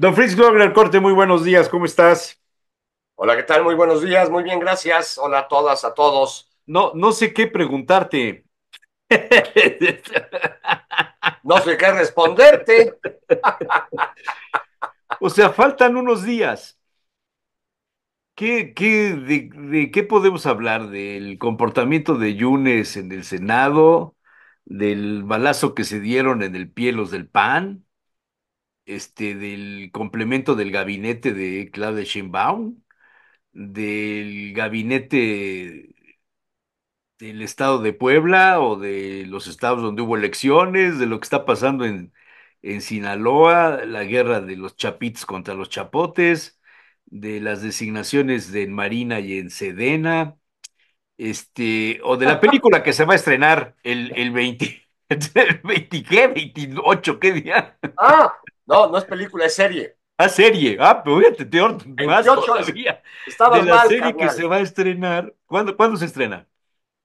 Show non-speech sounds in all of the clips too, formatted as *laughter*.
Don Fritz Corte, muy buenos días, ¿cómo estás? Hola, ¿qué tal? Muy buenos días, muy bien, gracias. Hola a todas, a todos. No, no sé qué preguntarte. no sé qué responderte. *laughs* o sea, faltan unos días. ¿Qué, qué, de, qué podemos hablar? ¿Del comportamiento de Yunes en el Senado? ¿Del balazo que se dieron en el pie los del PAN? Este, del complemento del gabinete de Claudia Sheinbaum, del gabinete del estado de Puebla o de los estados donde hubo elecciones, de lo que está pasando en, Sinaloa, la guerra de los chapitos contra los chapotes, de las designaciones en Marina y en Sedena, este, o de la película que se va a estrenar el, 20. ¿El ¿28 *laughs* qué día? Ah, no, no es película, es serie. Ah, serie. Ah, pero te te Más todavía. Estaba de la serie que se va a estrenar. ¿Cuándo, ¿Cuándo se estrena?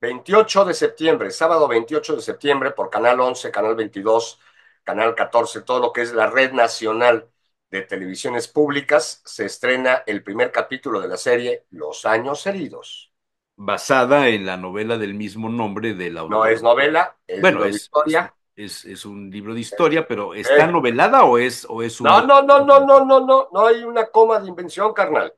28 de septiembre, sábado 28 de septiembre, por Canal 11, Canal 22, Canal 14, todo lo que es la red nacional de televisiones públicas, se estrena el primer capítulo de la serie Los Años Heridos. Basada en la novela del mismo nombre de la No es novela, es bueno, es, historia es, un libro de historia, pero ¿está novelada o es, o es No, no, no, no, no, no, no, no hay una coma de invención, carnal.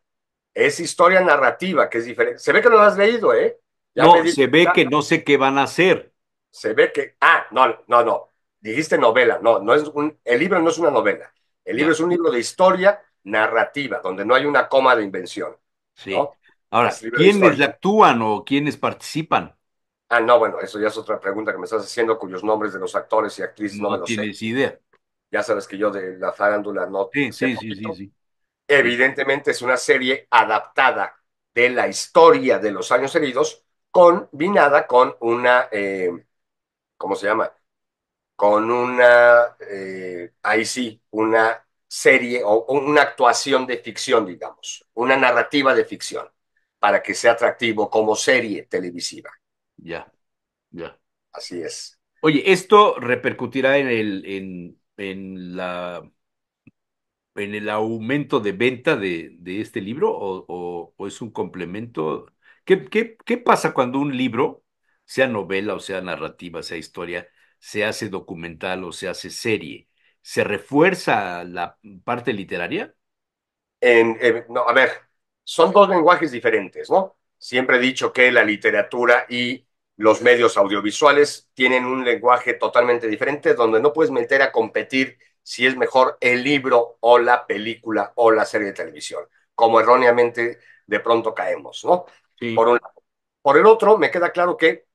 Es historia narrativa, que es diferente. Se ve que no lo has leído, ¿eh? no, se ve que no sé qué van a hacer. Se ve que... Ah, no, no, no. Dijiste novela. No, no es un... El libro no es una novela. El libro es un libro de historia narrativa, donde no hay una coma de invención. Sí. Ahora, ¿quiénes le actúan o quiénes participan? Ah, no, bueno, eso ya es otra pregunta que me estás haciendo, cuyos nombres de los actores y actrices no, me los sé. tienes idea. Ya sabes que yo de la farándula no. Sí, sí, sí, sí, Evidentemente es una serie adaptada de la historia de los años heridos, combinada con una, eh, ¿cómo se llama? Con una, eh, ahí sí, una serie o una actuación de ficción, digamos, una narrativa de ficción, para que sea atractivo como serie televisiva. Ya, ya. Así es. Oye, ¿esto repercutirá en el, en, la en el aumento de venta de, este libro o, es un complemento? ¿Qué, qué, pasa cuando un libro, sea novela o sea narrativa, sea historia, se hace documental o se hace serie? ¿Se refuerza la parte literaria? En, no, a ver, son dos lenguajes diferentes, ¿no? Siempre he dicho que la literatura y los medios audiovisuales tienen un lenguaje totalmente diferente donde no puedes meter a competir si es mejor el libro o la película o la serie de televisión, como erróneamente de pronto caemos, ¿no? Por un Por el otro, me queda claro que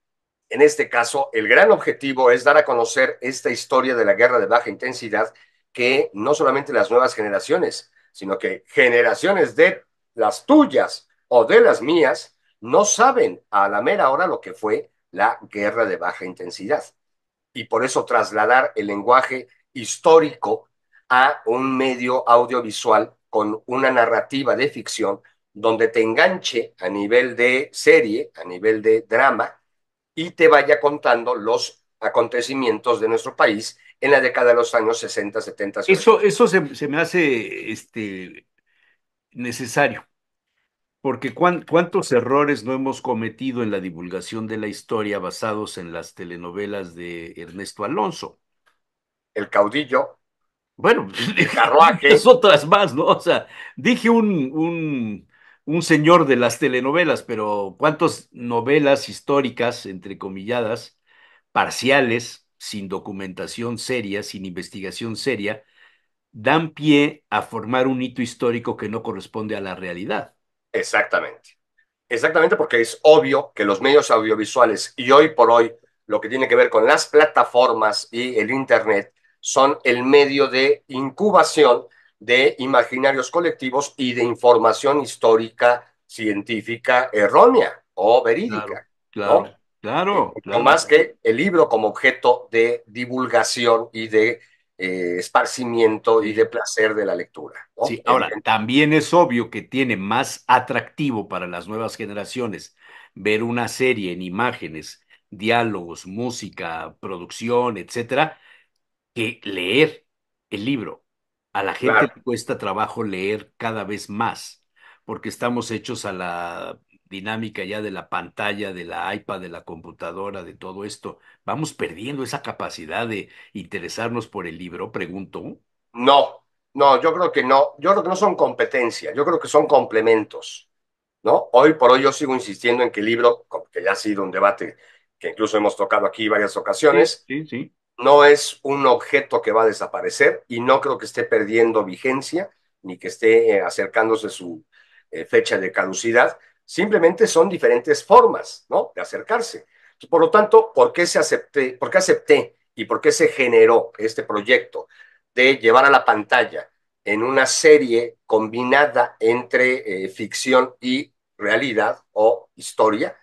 en este caso el gran objetivo es dar a conocer esta historia de la guerra de baja intensidad que no solamente las nuevas generaciones, sino que generaciones de las tuyas o de las mías no saben a la mera hora lo que fue la guerra de baja intensidad. Y por eso trasladar el lenguaje histórico a un medio audiovisual con una narrativa de ficción donde te enganche a nivel de serie, a nivel de drama, y te vaya contando los acontecimientos de nuestro país en la década de los años 60, 70. Eso, eso se, me hace este, necesario. Porque cuántos errores no hemos cometido en la divulgación de la historia basados en las telenovelas de Ernesto Alonso. El caudillo. Bueno, el *laughs* Es otras más, ¿no? O sea, dije un, un, un señor de las telenovelas, pero cuántas novelas históricas, entre comilladas, parciales, sin documentación seria, sin investigación seria, dan pie a formar un hito histórico que no corresponde a la realidad. Exactamente. Exactamente porque es obvio que los medios audiovisuales y hoy por hoy lo que tiene que ver con las plataformas y el Internet son el medio de incubación de imaginarios colectivos y de información histórica, científica, errónea o verídica. Claro, claro, no más que el libro como objeto de divulgación y de eh, esparcimiento y de placer de la lectura. Sí, ahora, también es obvio que tiene más atractivo para las nuevas generaciones ver una serie en imágenes, diálogos, música, producción, etcétera, que leer el libro. A la gente le cuesta trabajo leer cada vez más, porque estamos hechos a la dinámica ya de la pantalla, de la iPad, de la computadora, de todo esto, ¿vamos perdiendo esa capacidad de interesarnos por el libro? Pregunto. No, no, yo creo que no. Yo creo que no son competencia, yo creo que son complementos. ¿No? Hoy por hoy yo sigo insistiendo en que el libro, que ya ha sido un debate que incluso hemos tocado aquí varias ocasiones, sí, sí, no es un objeto que va a desaparecer y no creo que esté perdiendo vigencia ni que esté eh, acercándose su eh, fecha de caducidad, Simplemente son diferentes formas, De acercarse. Por lo tanto, ¿por qué, se acepté, ¿por qué y por qué se generó este proyecto de llevar a la pantalla en una serie combinada entre eh, ficción y realidad o historia,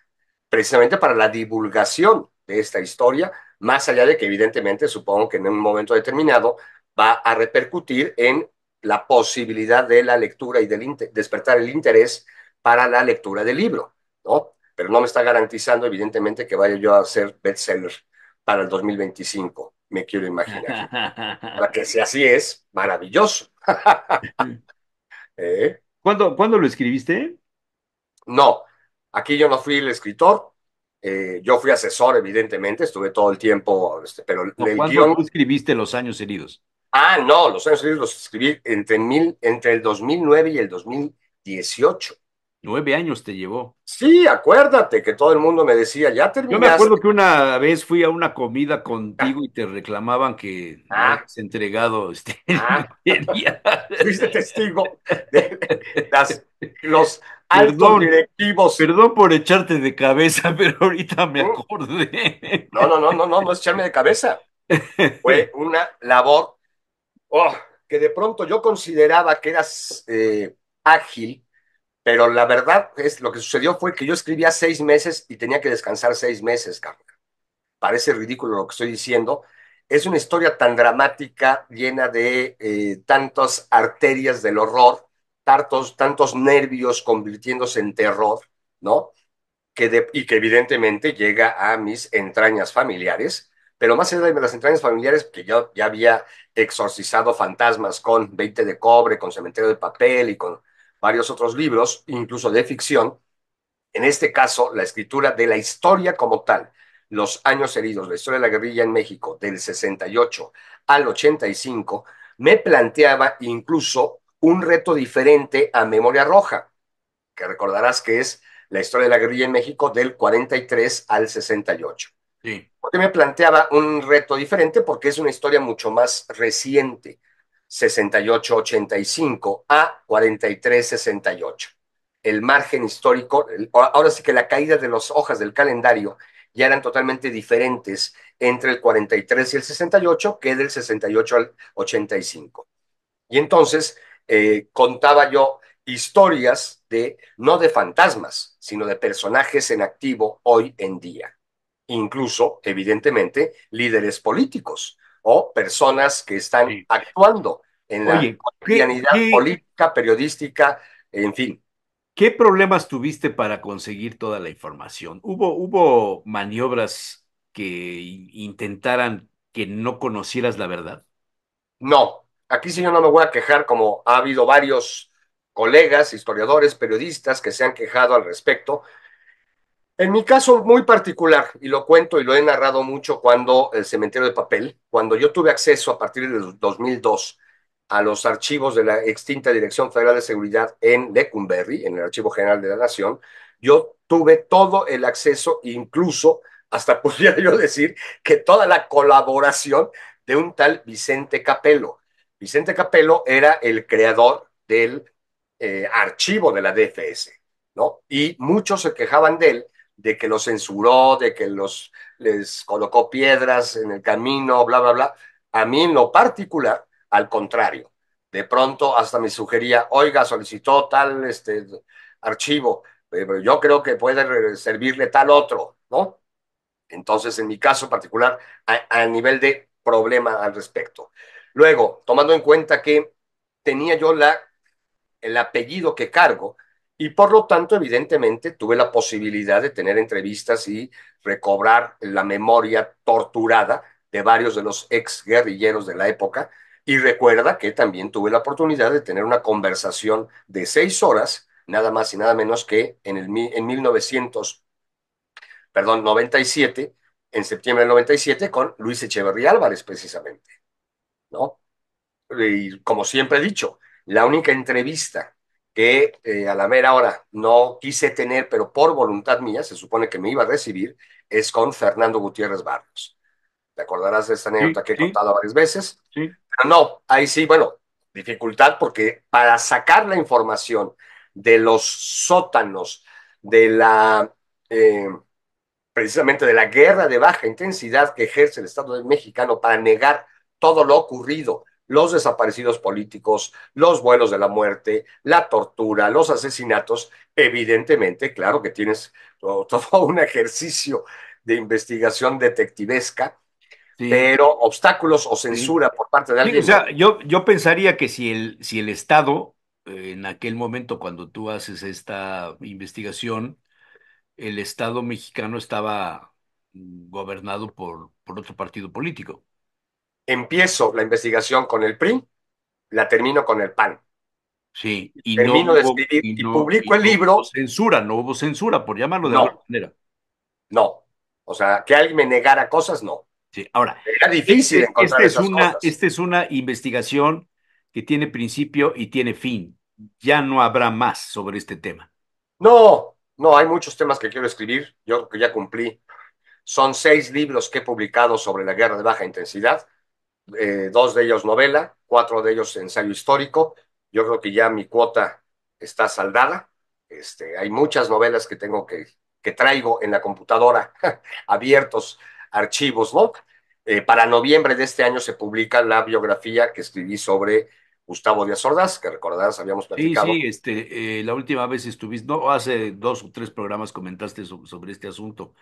precisamente para la divulgación de esta historia, más allá de que evidentemente supongo que en un momento determinado va a repercutir en la posibilidad de la lectura y del despertar el interés para la lectura del libro, ¿no? Pero no me está garantizando, evidentemente, que vaya yo a ser bestseller para el 2025, me quiero imaginar. *laughs* para que si así es, maravilloso. *laughs* ¿Eh? ¿Cuándo, lo escribiste? No, aquí yo no fui el escritor, eh, yo fui asesor, evidentemente, estuve todo el tiempo, este, pero ¿Cuándo escribiste Los Años Heridos? Ah, no, Los Años Heridos los escribí entre, mil, entre el 2009 y el 2018. Nueve años te llevó. Sí, acuérdate que todo el mundo me decía, ya terminaste. Yo me acuerdo que una vez fui a una comida contigo y te reclamaban que ah. has entregado este. *laughs* Ah. Fuiste testigo de los altos directivos. Perdón por echarte de cabeza, *laughs* pero ahorita me acordé. No, no, no, no, no, no es echarme de cabeza. Fue una labor oh, que de pronto yo consideraba que eras eh, ágil pero la verdad es, lo que sucedió fue que yo escribía seis meses y tenía que descansar seis meses, Carmen. Parece ridículo lo que estoy diciendo. Es una historia tan dramática, llena de eh, tantas arterias del horror, tantos, tantos nervios convirtiéndose en terror, ¿no? Que y que evidentemente llega a mis entrañas familiares, pero más allá de las entrañas familiares, que yo ya había exorcizado fantasmas con 20 de cobre, con cementerio de papel y con varios otros libros, incluso de ficción, en este caso la escritura de la historia como tal, los años heridos, la historia de la guerrilla en México del 68 al 85, me planteaba incluso un reto diferente a Memoria Roja, que recordarás que es la historia de la guerrilla en México del 43 al 68. Sí. Porque me planteaba un reto diferente porque es una historia mucho más reciente. 68-85 a 4368. El margen histórico, ahora sí que la caída de las hojas del calendario ya eran totalmente diferentes entre el 43 y el 68 que del 68 al 85. Y entonces eh, contaba yo historias de, no de fantasmas, sino de personajes en activo hoy en día. Incluso, evidentemente, líderes políticos o personas que están actuando en la cotidianidad política, periodística, en fin. ¿Qué problemas tuviste para conseguir toda la información? ¿Hubo, hubo maniobras que intentaran que no conocieras la verdad? No, aquí sí yo no me voy a quejar como ha habido varios colegas, historiadores, periodistas que se han quejado al respecto en mi caso muy particular, y lo cuento y lo he narrado mucho cuando el cementerio de papel, cuando yo tuve acceso a partir de 2002 a los archivos de la extinta Dirección Federal de Seguridad en DeCumberry en el Archivo General de la Nación, yo tuve todo el acceso, incluso hasta *laughs* podría yo decir que toda la colaboración de un tal Vicente Capello. Vicente Capello era el creador del eh, archivo de la DFS, ¿no? Y muchos se quejaban de él de que los censuró, de que los, les colocó piedras en el camino, bla, bla, bla. A mí en lo particular, al contrario. De pronto hasta me sugería, oiga, solicitó tal este, archivo, eh, pero yo creo que puede servirle tal otro, ¿no? Entonces, en mi caso particular, a, nivel de problema al respecto. Luego, tomando en cuenta que tenía yo la, el apellido que cargo, y por lo tanto, evidentemente, tuve la posibilidad de tener entrevistas y recobrar la memoria torturada de varios de los ex guerrilleros de la época. Y recuerda que también tuve la oportunidad de tener una conversación de seis horas, nada más y nada menos que en, el, en 1900, perdón, en septiembre del 97, con Luis Echeverría Álvarez, precisamente. ¿No? Y como siempre he dicho, la única entrevista que eh, a la mera hora no quise tener, pero por voluntad mía, se supone que me iba a recibir, es con Fernando Gutiérrez Barros. Te acordarás de esta anécdota que he contado varias veces. Sí. Pero no, ahí sí, bueno, dificultad porque para sacar la información de los sótanos de la, eh, precisamente de la guerra de baja intensidad que ejerce el Estado mexicano para negar todo lo ocurrido los desaparecidos políticos, los vuelos de la muerte, la tortura, los asesinatos, evidentemente, claro que tienes *laughs* todo, un ejercicio de investigación detectivesca, pero obstáculos o censura por parte de alguien. yo, yo pensaría que si el, si el Estado, eh, en aquel momento cuando tú haces esta investigación, el Estado mexicano estaba mm, gobernado por, por otro partido político empiezo la investigación con el PRI, la termino con el PAN. Sí, y termino de y, publico el libro. censura, no hubo censura, por llamarlo de alguna manera. No, o sea, que alguien me negara cosas, no. Sí, ahora. Era difícil este, este encontrar es una, Esta es una investigación que tiene principio y tiene fin. Ya no habrá más sobre este tema. No, no, hay muchos temas que quiero escribir. Yo creo que ya cumplí. Son seis libros que he publicado sobre la guerra de baja intensidad eh, dos de ellos novela, cuatro de ellos ensayo histórico. Yo creo que ya mi cuota está saldada. Este, hay muchas novelas que tengo que, que traigo en la computadora, *laughs* abiertos archivos, ¿no? Eh, para noviembre de este año se publica la biografía que escribí sobre Gustavo Díaz Ordaz, que recordarás, habíamos platicado. Sí, sí, este, eh, la última vez estuviste, no, hace dos o tres programas comentaste sobre este asunto,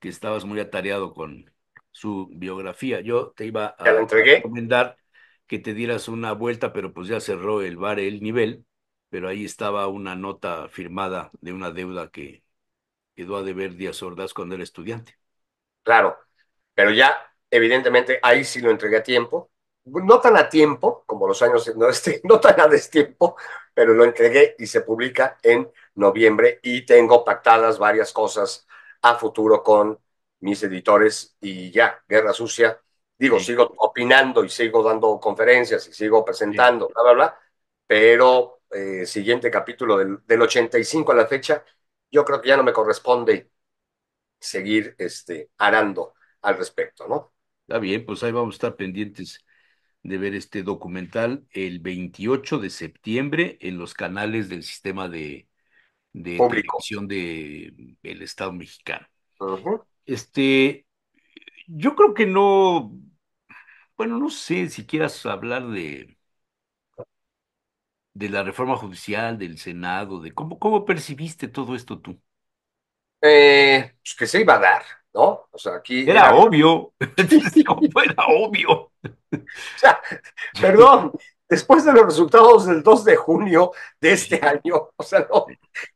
que estabas muy atareado con, su biografía. Yo te iba a recomendar que te dieras una vuelta, pero pues ya cerró el bar El Nivel, pero ahí estaba una nota firmada de una deuda que quedó a deber Díaz Ordaz cuando el estudiante. Claro, pero ya evidentemente ahí sí lo entregué a tiempo, no tan a tiempo, como los años, no, este, *laughs* no tan a destiempo, pero lo entregué y se publica en noviembre y tengo pactadas varias cosas a futuro con mis editores y ya, Guerra Sucia. Digo, sigo opinando y sigo dando conferencias y sigo presentando, bla, bla, bla, pero eh, siguiente capítulo del, del, 85 a la fecha, yo creo que ya no me corresponde seguir este, arando al respecto, ¿no? Está bien, pues ahí vamos a estar pendientes de ver este documental el 28 de septiembre en los canales del sistema de, de televisión del Estado mexicano. Este, yo creo que no, bueno, no sé si quieras hablar de, de la reforma judicial, del Senado, de cómo, cómo percibiste todo esto tú. Eh, pues que se iba a dar, ¿no? O sea, aquí. Era, era... obvio. *laughs* *laughs* era obvio. O sea, perdón, después de los resultados del 2 de junio de este año, o sea, no,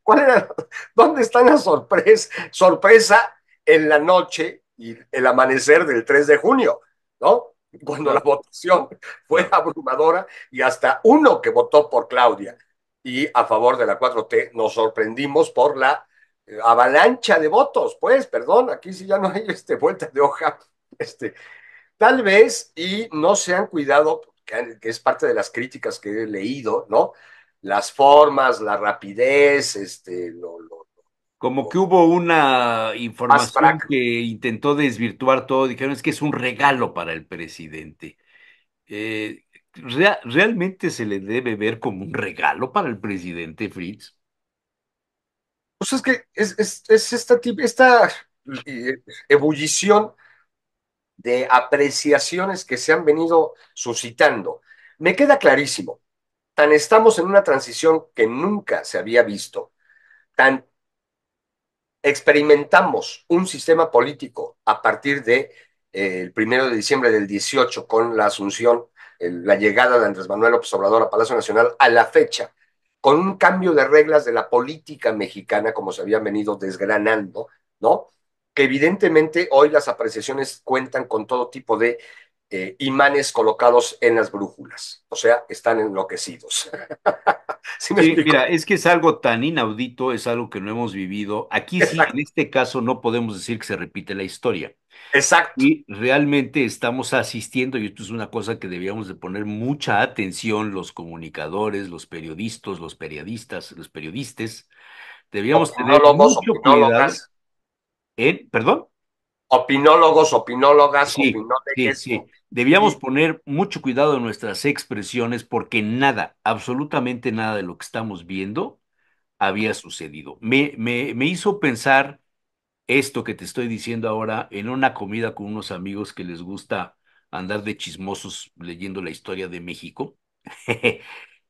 ¿cuál era? ¿Dónde está la sorpresa? Sorpresa en la noche y el amanecer del 3 de junio, ¿no? Cuando la votación *laughs* fue abrumadora y hasta uno que votó por Claudia y a favor de la 4T nos sorprendimos por la eh, avalancha de votos, pues, perdón, aquí sí ya no hay *laughs* este, vuelta de hoja, este, tal vez y no se han cuidado, que es parte de las críticas que he leído, ¿no? Las formas, la rapidez, este, lo como que hubo una información que intentó desvirtuar todo, dijeron es que es un regalo para el presidente. Eh, ¿Realmente se le debe ver como un regalo para el presidente Fritz? Pues es que es, es, esta, eh, ebullición de apreciaciones que se han venido suscitando. Me queda clarísimo, tan estamos en una transición que nunca se había visto, tan experimentamos un sistema político a partir de eh, el primero de diciembre del 18 con la asunción, la llegada de Andrés Manuel López Obrador a Palacio Nacional a la fecha, con un cambio de reglas de la política mexicana como se habían venido desgranando, ¿no? Que evidentemente hoy las apreciaciones cuentan con todo tipo de eh, imanes colocados en las brújulas. O sea, están enloquecidos. *laughs* ¿Sí mira, es que es algo tan inaudito, es algo que no hemos vivido. Aquí sí, en este caso, no podemos decir que se repite la historia. Exacto. Y realmente estamos asistiendo, y esto es una cosa que debíamos de poner mucha atención los comunicadores, los periodistas, los periodistas, los periodistas. Debíamos tener mucho ¿Perdón? opinólogos, opinólogas, sí, Sí, sí. Debíamos poner mucho cuidado en nuestras expresiones porque nada, absolutamente nada de lo que estamos viendo había sucedido. Me, me, me hizo pensar esto que te estoy diciendo ahora en una comida con unos amigos que les gusta andar de chismosos leyendo la historia de México.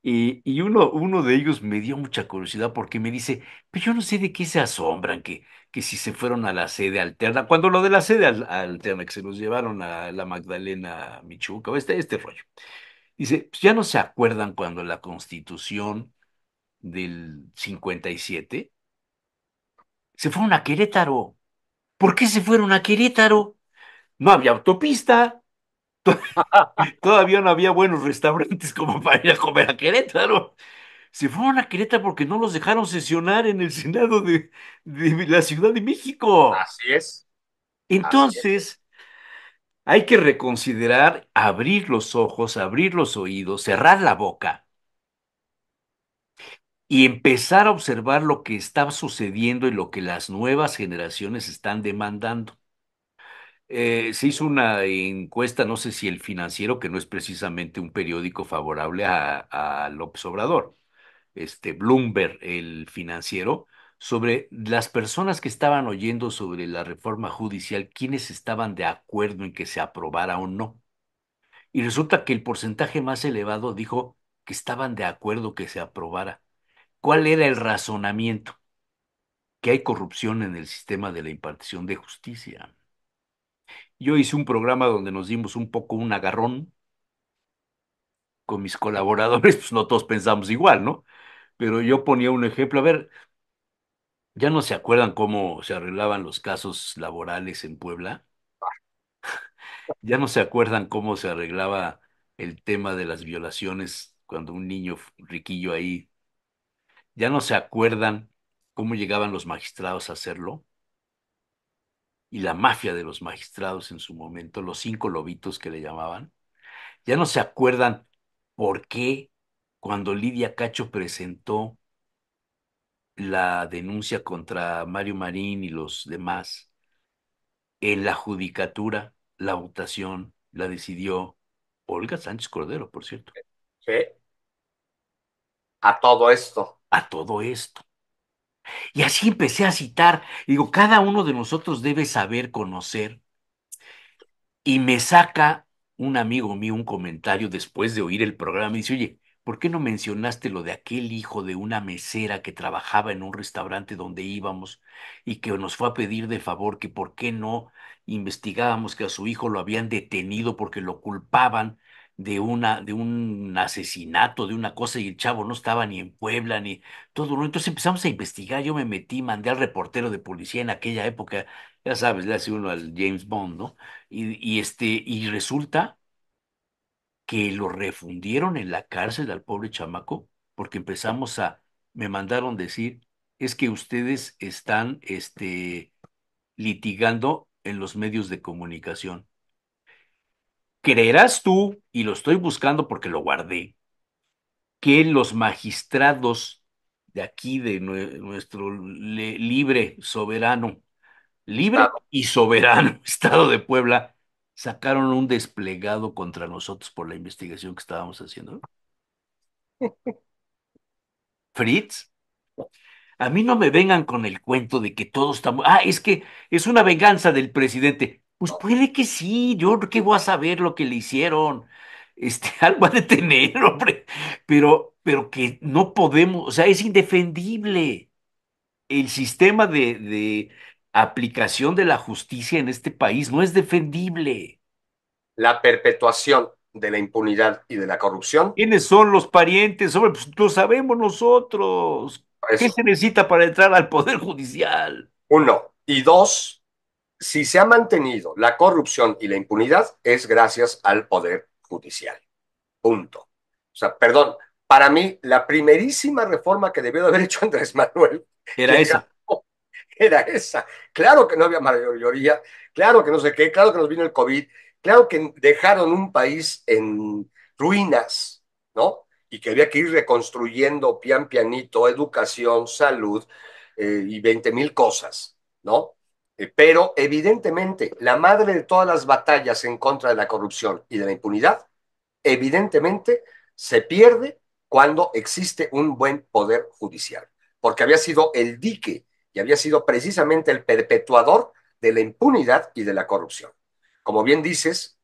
Y, uno, uno de ellos me dio mucha curiosidad porque me dice, pero pues yo no sé de qué se asombran, que, que si se fueron a la sede alterna, cuando lo de la sede alterna, que se nos llevaron a la Magdalena Michuca, o este, este rollo. Dice, pues ya no se acuerdan cuando la constitución del 57 se fueron a Querétaro. ¿Por qué se fueron a Querétaro? No había autopista, *laughs* Todavía no había buenos restaurantes como para ir a comer a Querétaro. Se fueron a Querétaro porque no los dejaron sesionar en el Senado de, la Ciudad de México. Así es. Entonces, hay que reconsiderar abrir los ojos, abrir los oídos, cerrar la boca y empezar a observar lo que está sucediendo y lo que las nuevas generaciones están demandando. Eh, se hizo una encuesta, no sé si el financiero, que no es precisamente un periódico favorable a, a López Obrador, este Bloomberg, el financiero, sobre las personas que estaban oyendo sobre la reforma judicial, quiénes estaban de acuerdo en que se aprobara o no. Y resulta que el porcentaje más elevado dijo que estaban de acuerdo que se aprobara. ¿Cuál era el razonamiento? Que hay corrupción en el sistema de la impartición de justicia yo hice un programa donde nos dimos un poco un agarrón con mis colaboradores, *laughs* pues no todos pensamos igual, ¿no? Pero yo ponía un ejemplo, a ver, ¿ya no se acuerdan cómo se arreglaban los casos laborales en Puebla? *laughs* ¿Ya no se acuerdan cómo se arreglaba el tema de las violaciones cuando un niño riquillo ahí? ¿Ya no se acuerdan cómo llegaban los magistrados a hacerlo? y la mafia de los magistrados en su momento, los cinco lobitos que le llamaban, ya no se acuerdan por qué cuando Lidia Cacho presentó la denuncia contra Mario Marín y los demás, en la judicatura la votación la decidió Olga Sánchez Cordero, por cierto. A todo esto. A todo esto. Y así empecé a citar. Digo, cada uno de nosotros debe saber conocer. Y me saca un amigo mío un comentario después de oír el programa y dice, oye, ¿por qué no mencionaste lo de aquel hijo de una mesera que trabajaba en un restaurante donde íbamos y que nos fue a pedir de favor que por qué no investigábamos que a su hijo lo habían detenido porque lo culpaban de, una, de un asesinato, de una cosa, y el chavo no estaba ni en Puebla, ni todo. Entonces empezamos a investigar, yo me metí, mandé al reportero de policía en aquella época, ya sabes, le hace uno al James Bond, ¿no? Y, este, y resulta que lo refundieron en la cárcel al pobre chamaco, porque empezamos a, me mandaron decir, es que ustedes están, este, litigando en los medios de comunicación. Creerás tú, y lo estoy buscando porque lo guardé, que los magistrados de aquí, de nuestro libre, soberano, libre y soberano *laughs* Estado de Puebla, sacaron un desplegado contra nosotros por la investigación que estábamos haciendo. *laughs* Fritz, a mí no me vengan con el cuento de que todos estamos... Ah, es que es una venganza del presidente. Pues puede que sí, yo qué voy a saber lo que le hicieron. Este, *laughs* algo ha de tener, hombre. Pero, pero que no podemos, o sea, es indefendible. El sistema de, aplicación de la justicia en este país no es defendible. La perpetuación de la impunidad y de la corrupción. ¿Quiénes son los parientes? Hombre, pues lo sabemos nosotros. ¿Qué se necesita para entrar al Poder Judicial? Uno. Y dos, si se ha mantenido la corrupción y la impunidad es gracias al Poder Judicial. Punto. O sea, perdón, para mí la primerísima reforma que debió de haber *laughs* hecho Andrés Manuel era esa. Era, esa. Claro que no había mayoría, claro que no sé qué, claro que nos vino el COVID, claro que dejaron un país en ruinas, ¿no? Y que había que ir reconstruyendo pian pianito, educación, salud eh, y 20 mil cosas, ¿no? Eh, pero evidentemente la madre de todas las batallas en contra de la corrupción y de la impunidad, evidentemente se pierde cuando existe un buen poder judicial, porque había sido el dique y había sido precisamente el perpetuador de la impunidad y de la corrupción. Como bien dices,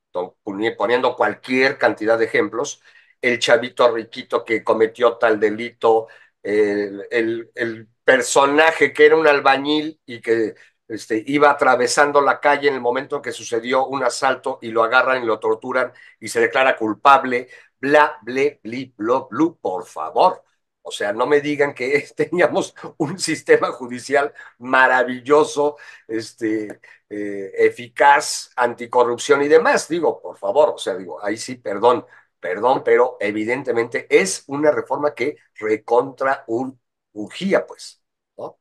poniendo cualquier cantidad de ejemplos, el chavito riquito que cometió tal delito, el, el, el personaje que era un albañil y que este, iba atravesando la calle en el momento en que sucedió un asalto y lo agarran y lo torturan y se declara culpable, bla, ble, bli, blo, por favor. O sea, no me digan que *laughs* teníamos un sistema judicial maravilloso, este, eh, eficaz, anticorrupción y demás. Digo, por favor, o sea, digo, ahí sí, perdón, perdón, pero evidentemente es una reforma que recontra un, bujía, pues, ¿no?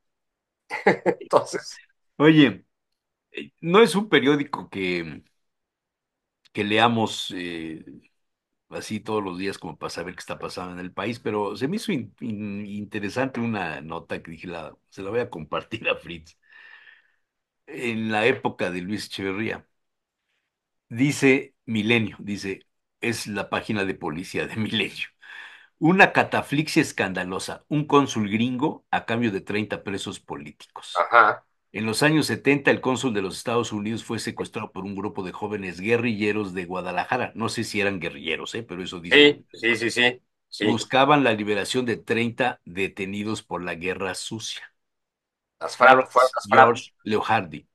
*laughs* Entonces. Oye, eh, no es un periódico que, que leamos eh, así todos los días como para saber qué está pasando en el país, pero se me hizo interesante una nota que dije, se la voy a compartir a Fritz, en la época de Luis Echeverría. Dice Milenio, dice, es la página de policía de *laughs* Milenio. Una cataflixia escandalosa, un cónsul gringo a cambio de 30 presos políticos. Ajá. En los años 70, el cónsul de los Estados Unidos fue secuestrado por un grupo de jóvenes guerrilleros de Guadalajara. No sé si eran guerrilleros, ¿eh? pero eso dice. Sí, sí, sí, sí, Buscaban la liberación de 30 detenidos por la guerra sucia. Las frases, Leohardi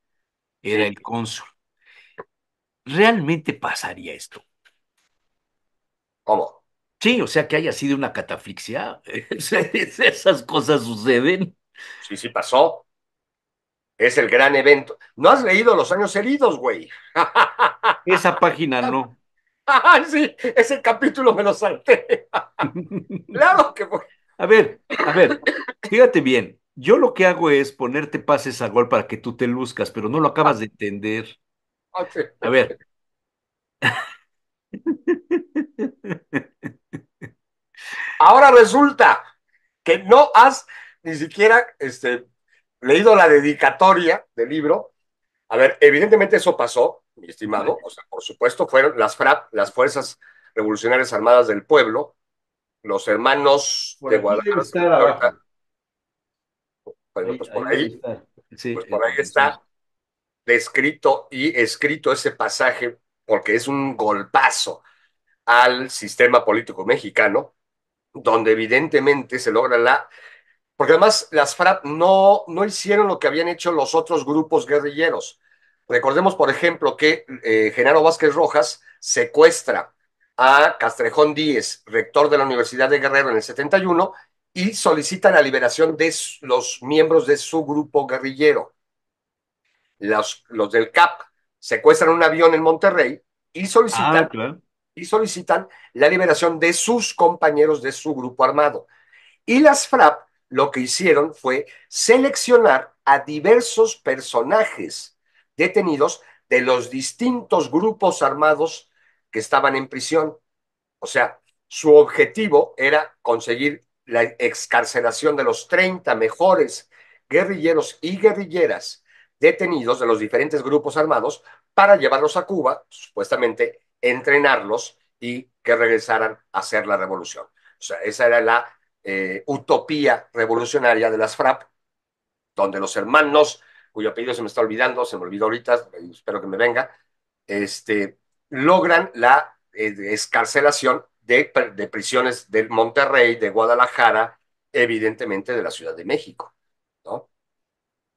era el cónsul. ¿Realmente pasaría esto? ¿Cómo? Sí, o sea, que haya sido una catafixia. *laughs* Esas cosas suceden. Sí, sí pasó es el gran evento. ¿No has leído Los años heridos, güey? *laughs* Esa página no. Ah, sí, ese capítulo me lo salté. *laughs* claro que fue. A ver, a ver, fíjate bien. Yo lo que hago es ponerte pases a gol para que tú te luzcas, pero no lo acabas de entender. Ah, a ver. Ahora resulta que no has ni siquiera este, leído la dedicatoria del libro. A ver, evidentemente eso pasó, mi estimado. O sea, por supuesto, fueron las FRAP, las Fuerzas Revolucionarias Armadas del Pueblo, los hermanos de Guadalajara. Bueno, pues por ahí, pues por ahí está descrito y escrito ese pasaje porque es un golpazo al sistema político mexicano, donde evidentemente se logra la porque además las FRAP no, no hicieron lo que habían hecho los otros grupos guerrilleros. Recordemos, por ejemplo, que eh, Genaro Vázquez Rojas secuestra a Castrejón Díez, rector de la Universidad de Guerrero en el 71, y solicitan la liberación de los miembros de su grupo guerrillero. Los, del CAP secuestran un avión en Monterrey y solicitan, ah, y solicitan la liberación de sus compañeros de su grupo armado. Y las FRAP lo que hicieron fue seleccionar a diversos personajes detenidos de los distintos grupos armados que estaban en prisión. O sea, su objetivo era conseguir la excarcelación de los 30 mejores guerrilleros y guerrilleras detenidos de los diferentes grupos armados para llevarlos a Cuba, supuestamente entrenarlos y que regresaran a hacer la revolución. O sea, esa era la eh, utopía revolucionaria de las FRAP, donde los hermanos, cuyo apellido se me está olvidando, se me olvidó ahorita, espero que me venga, este, logran la eh, escarcelación de, prisiones de Monterrey, de Guadalajara, evidentemente de la Ciudad de México, ¿no?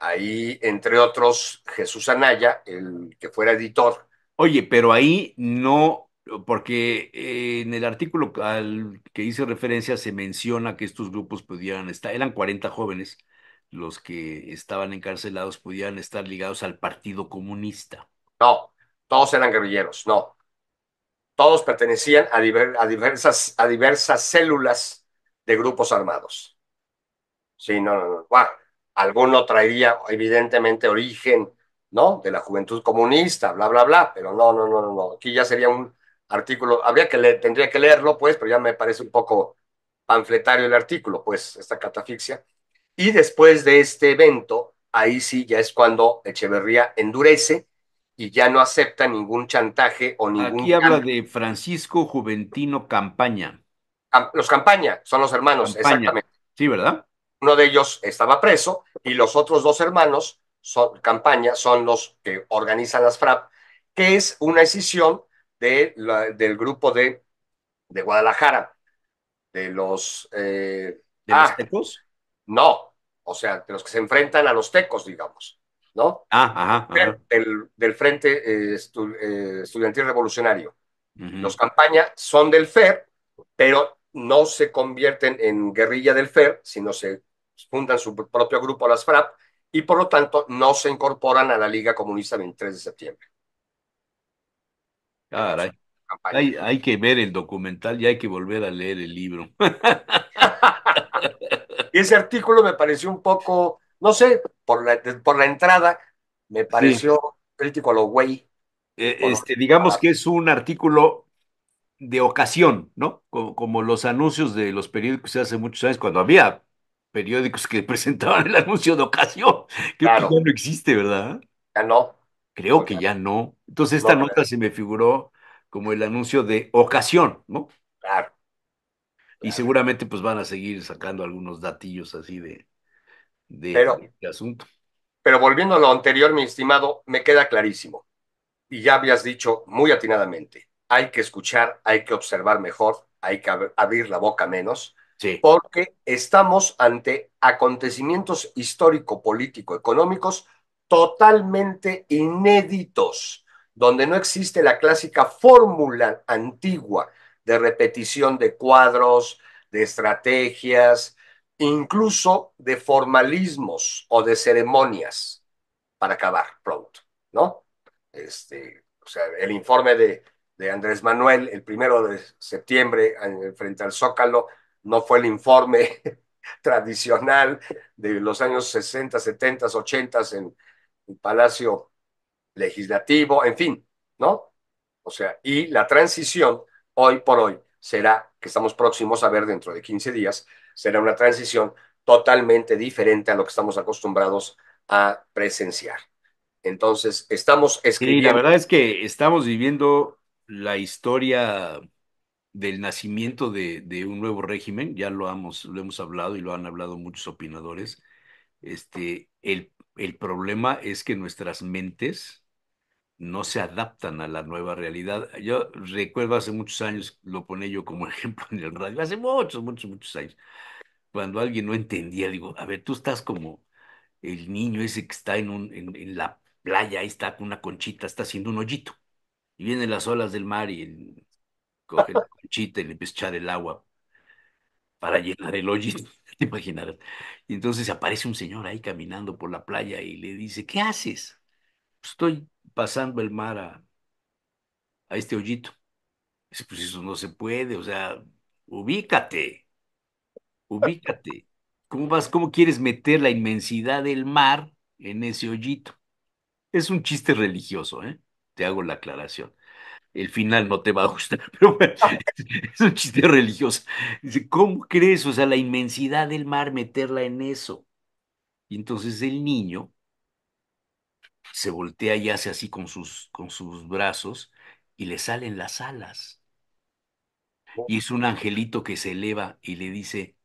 Ahí, entre otros, Jesús Anaya, el que fuera editor. Oye, pero ahí no porque eh, en el artículo al que hice referencia se menciona que estos grupos pudieran estar, eran 40 jóvenes los que estaban encarcelados, pudieran estar ligados al Partido Comunista. No, todos eran guerrilleros, no. Todos pertenecían a, a diversas, a diversas células de grupos armados. Sí, no, no, no. alguno traería evidentemente origen, ¿no? De la juventud comunista, bla, bla, bla, pero no, no, no, no. Aquí ya sería un, artículo, habría que tendría que leerlo, pues, pero ya me parece un poco panfletario el artículo, pues, esta catafixia. Y después de este evento, ahí sí ya es cuando Echeverría endurece y ya no acepta ningún chantaje o ningún... Aquí habla de Francisco Juventino Campaña. Los Campaña, son los hermanos, exactamente. Sí, ¿verdad? Uno de ellos estaba preso y los otros dos hermanos, son, Campaña, son los que organizan las FRAP, que es una decisión de la, del grupo de, de, Guadalajara, de los... Eh, ¿De los ah, tecos? No, o sea, de los que se enfrentan a los tecos, digamos, ¿no? Ah, ajá, Del, del, Frente eh, eh, Estudiantil Revolucionario. Los campañas son del FER, pero no se convierten en guerrilla del FER, sino se fundan su propio grupo, las FRAP, y por lo tanto no se incorporan a la Liga Comunista 23 de septiembre. Hay, que ver el documental y hay que volver a leer el libro. *laughs* ese artículo me pareció un poco, no sé, por la, por la entrada, me pareció crítico a lo güey. Eh, este, digamos ah. que es un artículo de ocasión, ¿no? Como, los anuncios de los periódicos hace muchos años, cuando había periódicos que *laughs* presentaban el anuncio de ocasión. que pues ya no existe, ¿verdad? Ya no. Creo que ya no. Entonces esta nota se me figuró como el anuncio de ocasión, ¿no? Claro. Y seguramente pues van a seguir sacando algunos datillos así de, de, este asunto. Pero volviendo a lo anterior, mi estimado, me queda clarísimo. Y ya habías dicho muy atinadamente, hay que escuchar, hay que observar mejor, hay que abrir la boca menos, sí. porque estamos ante acontecimientos histórico, político, económicos totalmente inéditos, donde no existe la clásica fórmula antigua de repetición de cuadros, de estrategias, incluso de formalismos o de ceremonias para acabar pronto, ¿no? Este, o sea, el informe de, de Andrés Manuel el primero de septiembre frente al Zócalo no fue el informe *laughs* tradicional de los años 60, 70, 80 en, un Palacio Legislativo, en fin, ¿no? O sea, y la transición hoy por hoy será, que estamos próximos a ver dentro de 15 días, será una transición totalmente diferente a lo que estamos acostumbrados a presenciar. Entonces, estamos escribiendo. Sí, la verdad es que estamos viviendo la historia del nacimiento de, un nuevo régimen, ya lo hemos, lo hemos hablado y lo han hablado muchos opinadores, este, el, el problema es que nuestras mentes no se adaptan a la nueva realidad. Yo recuerdo hace muchos años, lo pone yo como *laughs* ejemplo en el radio, hace muchos, muchos, muchos años, cuando alguien no entendía, digo, a ver, tú estás como el niño ese que está en, un, en, la playa, ahí está con una conchita, está haciendo un hoyito, y vienen las olas del mar y coge la *laughs* conchita y le empieza a echar el agua para llenar el hoyito. *laughs* te Y entonces aparece un señor ahí caminando por la playa y le dice, ¿qué haces? Estoy pasando el mar a, este hoyito. Dice, pues eso no se puede, o sea, ubícate, ubícate. ¿Cómo vas, cómo quieres meter la inmensidad del mar en ese hoyito? Es un chiste religioso, ¿eh? Te hago la aclaración el final no te va a gustar, *laughs* pero bueno, es un chiste religioso. Dice, ¿cómo crees? O sea, la inmensidad del mar, meterla en eso. Y entonces el niño se voltea y hace así con sus, con sus brazos y le salen las alas. Y es un angelito que se eleva y le dice,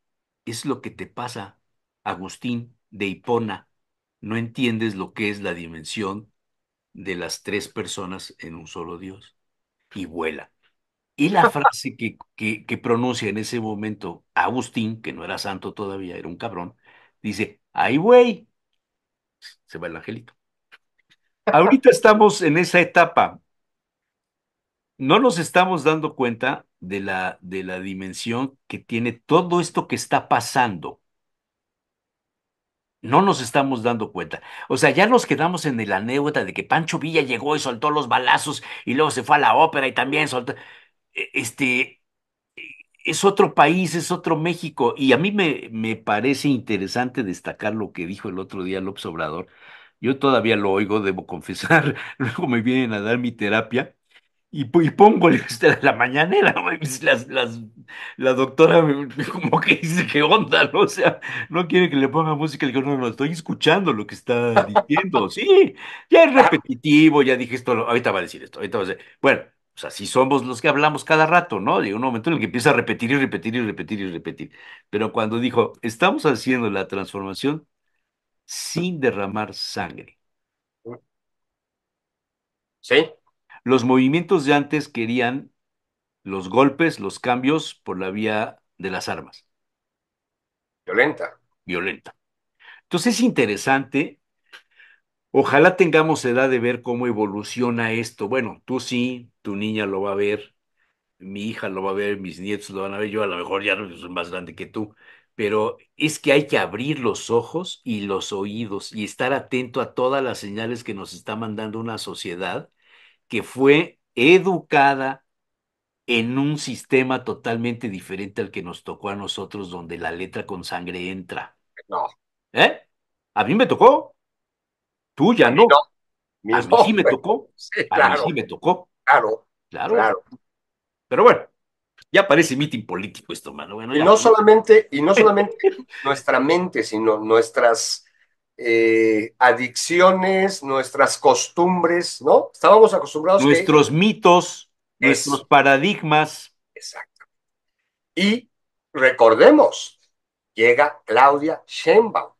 es lo que te pasa, Agustín de Hipona, no entiendes lo que es la dimensión de las tres personas en un solo Dios y vuela. Y la frase que, que, pronuncia en ese momento Agustín, que no era santo todavía, era un cabrón, dice, ¡ay, güey! Se va el angelito. Ahorita estamos en esa etapa. No nos estamos dando cuenta de la, de la dimensión que tiene todo esto que está pasando no nos estamos dando cuenta. O sea, ya nos quedamos en la anécdota de que Pancho Villa llegó y soltó los balazos y luego se fue a la ópera y también soltó. E, este e, es otro país, es otro México. Y a mí me, me parece interesante destacar lo que dijo el otro día López Obrador. Yo todavía lo oigo, debo *laughs* confesar. Luego me vienen a dar mi terapia y, pongo la, la mañanera, pues, la doctora como que dice qué onda, ¿no? O sea, no quiere que le ponga música, le digo, no, no, estoy escuchando lo que está diciendo, sí, ya es repetitivo, ya dije esto, ahorita va a decir esto, bueno, o sea, si somos los que hablamos cada rato, ¿no? De un momento en el que empieza a repetir y repetir y repetir y repetir. Pero cuando dijo, estamos haciendo la transformación sin derramar sangre. Sí, los movimientos de antes querían los golpes, los cambios por la vía de las armas. Violenta. Violenta. Entonces es interesante. Ojalá tengamos edad de ver cómo evoluciona esto. Bueno, tú sí, tu niña lo va a ver, mi hija lo va a ver, mis nietos lo van a ver, yo a lo mejor ya no soy más grande que tú, pero es que hay que abrir los ojos y los oídos y estar atento a todas las señales que nos está mandando una sociedad que fue educada en un sistema totalmente diferente al que nos tocó a nosotros, donde la letra con sangre entra. No. ¿Eh? A mí me tocó. Tú ya no. A mí sí me tocó. A mí sí me tocó. Claro. Claro. Pero bueno, ya parece mitin político esto, mano. Bueno, no solamente, y no solamente *laughs* nuestra mente, sino nuestras eh, adicciones, nuestras costumbres, ¿no? Estábamos acostumbrados. Nuestros mitos, nuestros paradigmas. Exacto. Y recordemos, llega Claudia Sheinbaum,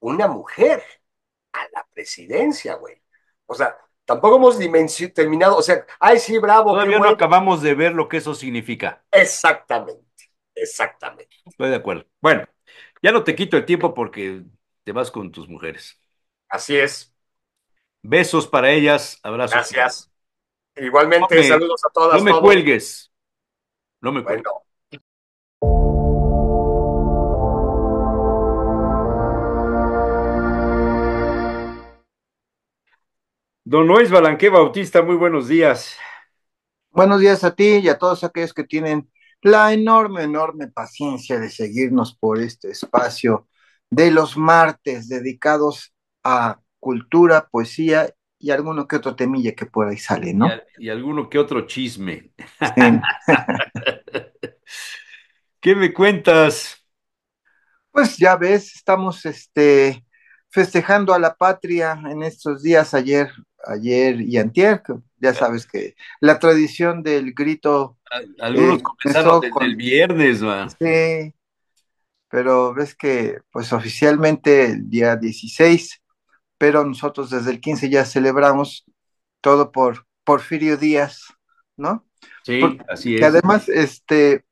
una mujer a la presidencia, güey. O sea, tampoco hemos terminado, o sea, ay sí, bravo. Todavía no acabamos de ver lo que eso significa. Exactamente, exactamente. Estoy de acuerdo. Bueno, ya no te quito el tiempo porque te vas con tus mujeres. Así es. Besos para ellas, abrazos. Gracias. Igualmente, saludos a todas. No me cuelgues. No me cuelgues. Don Luis Balanqué Bautista, muy buenos días. Buenos días a ti y a todos aquellos que tienen la enorme, enorme paciencia de seguirnos por este espacio de los martes dedicados a cultura, poesía y alguno que otro temilla que por ahí sale, ¿no? Y, alguno que otro chisme. *laughs* ¿Qué me cuentas? Pues ya ves, estamos este, festejando a la patria en estos días, ayer, ayer y antier, ya sabes que la tradición del grito. Algunos eh, comenzaron desde el viernes, va Sí, pero ves que pues oficialmente el día 16, pero nosotros desde el 15 ya celebramos todo por Porfirio Díaz, ¿no? Sí, así es. Que además, este,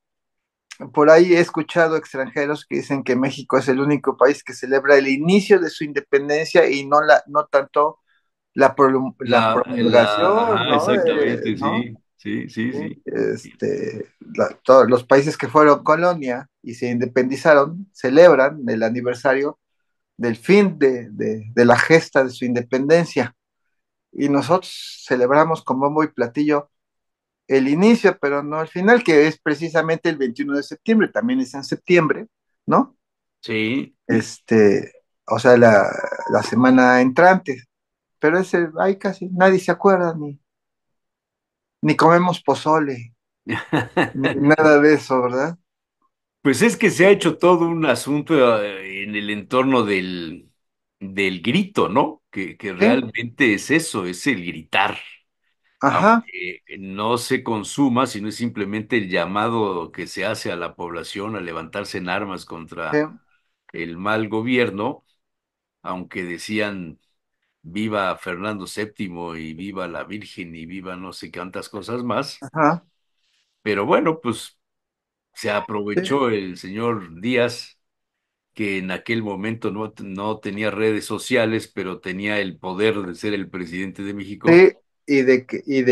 por ahí he escuchado extranjeros que dicen que México es el único país que celebra el inicio de su independencia y no la, no tanto la, promulgación. ¿no? Exactamente, eh, Sí, sí, sí. Este, todos los países que fueron colonia y se independizaron celebran el aniversario del fin de, la gesta de su independencia. Y nosotros celebramos como muy platillo el inicio, pero no el final, que es precisamente el 21 de septiembre, también es en septiembre, ¿no? Sí. Este, o sea, la, la semana entrante, pero ese, hay casi nadie se acuerda ni, ni comemos pozole, *laughs* nada de eso, ¿verdad? Pues es que se ha hecho todo un asunto eh, en el entorno del, del grito, ¿no? Que, realmente es eso, es el gritar. Ajá. no se consuma, sino es simplemente el llamado que se hace a la población a levantarse en armas contra el mal gobierno, aunque decían viva Fernando VII y viva la Virgen y viva no sé cuántas cosas más. Pero bueno, pues se aprovechó el señor Díaz, que en aquel momento no, tenía redes sociales, pero tenía el poder de ser el presidente de México. y, de, y,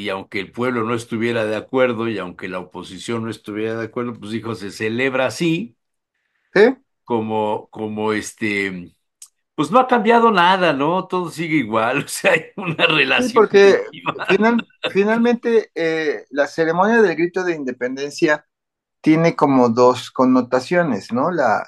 de... aunque el pueblo no estuviera de acuerdo y aunque la oposición no estuviera de acuerdo, pues dijo, se celebra así. Como, como este, pues no ha cambiado nada, ¿no? Todo sigue igual, *laughs* o sea, hay una relación. Sí, porque finalmente eh, la ceremonia del grito de independencia tiene como dos connotaciones, ¿no? La,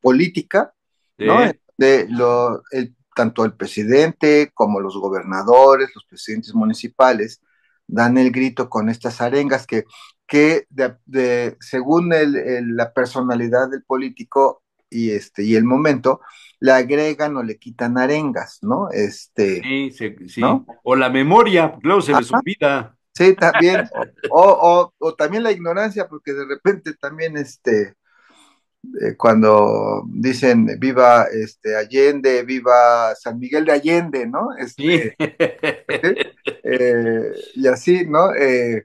política, ¿no? Eh, tanto el presidente como los gobernadores, los presidentes municipales, dan el grito con estas arengas que, que de, según la personalidad del político y, este, y el momento, le agregan o le quitan arengas, ¿no? Este, sí, sí. O la memoria, claro, se les olvida. Sí, también. *laughs* o, o, también la ignorancia, porque de repente también este, eh, cuando dicen viva este, Allende, viva San Miguel de Allende, ¿no? Este, *laughs* eh, y así, ¿no? Eh,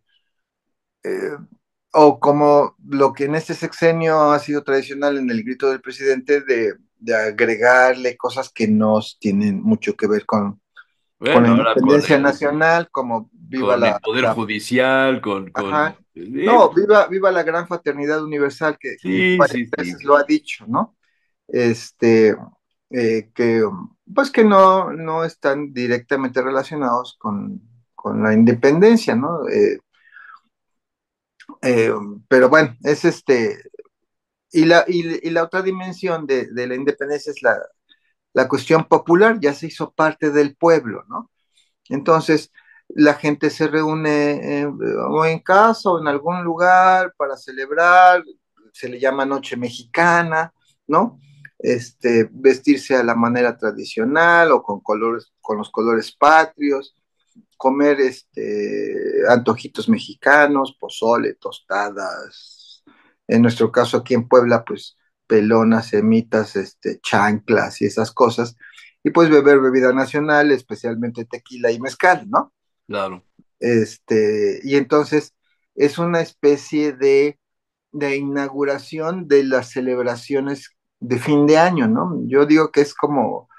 o como lo que en este sexenio ha sido tradicional en el grito del presidente de de agregarle cosas que no tienen mucho que ver con, la independencia nacional, como viva con la... El poder judicial, con... no, viva, viva la gran fraternidad universal que veces lo ha dicho, ¿no? Este, eh, que pues que no, no están directamente relacionados con, con la independencia, ¿no? Eh, eh, pero bueno, es este, y la, y, la otra dimensión de, la independencia es la, la cuestión popular, ya se hizo parte del pueblo, ¿no? Entonces, la gente se reúne eh, o en casa o en algún lugar para celebrar, se le llama noche mexicana, ¿no? Este, vestirse a la manera tradicional o con colores, con los colores patrios, comer este, antojitos mexicanos, pozole, tostadas, en nuestro caso aquí en Puebla, pues pelonas, semitas, este, chanclas y esas cosas. Y pues beber bebida nacional, especialmente tequila y mezcal, ¿no? Claro. Este, y entonces es una especie de, de inauguración de las celebraciones de fin de año, ¿no? Yo digo que es como,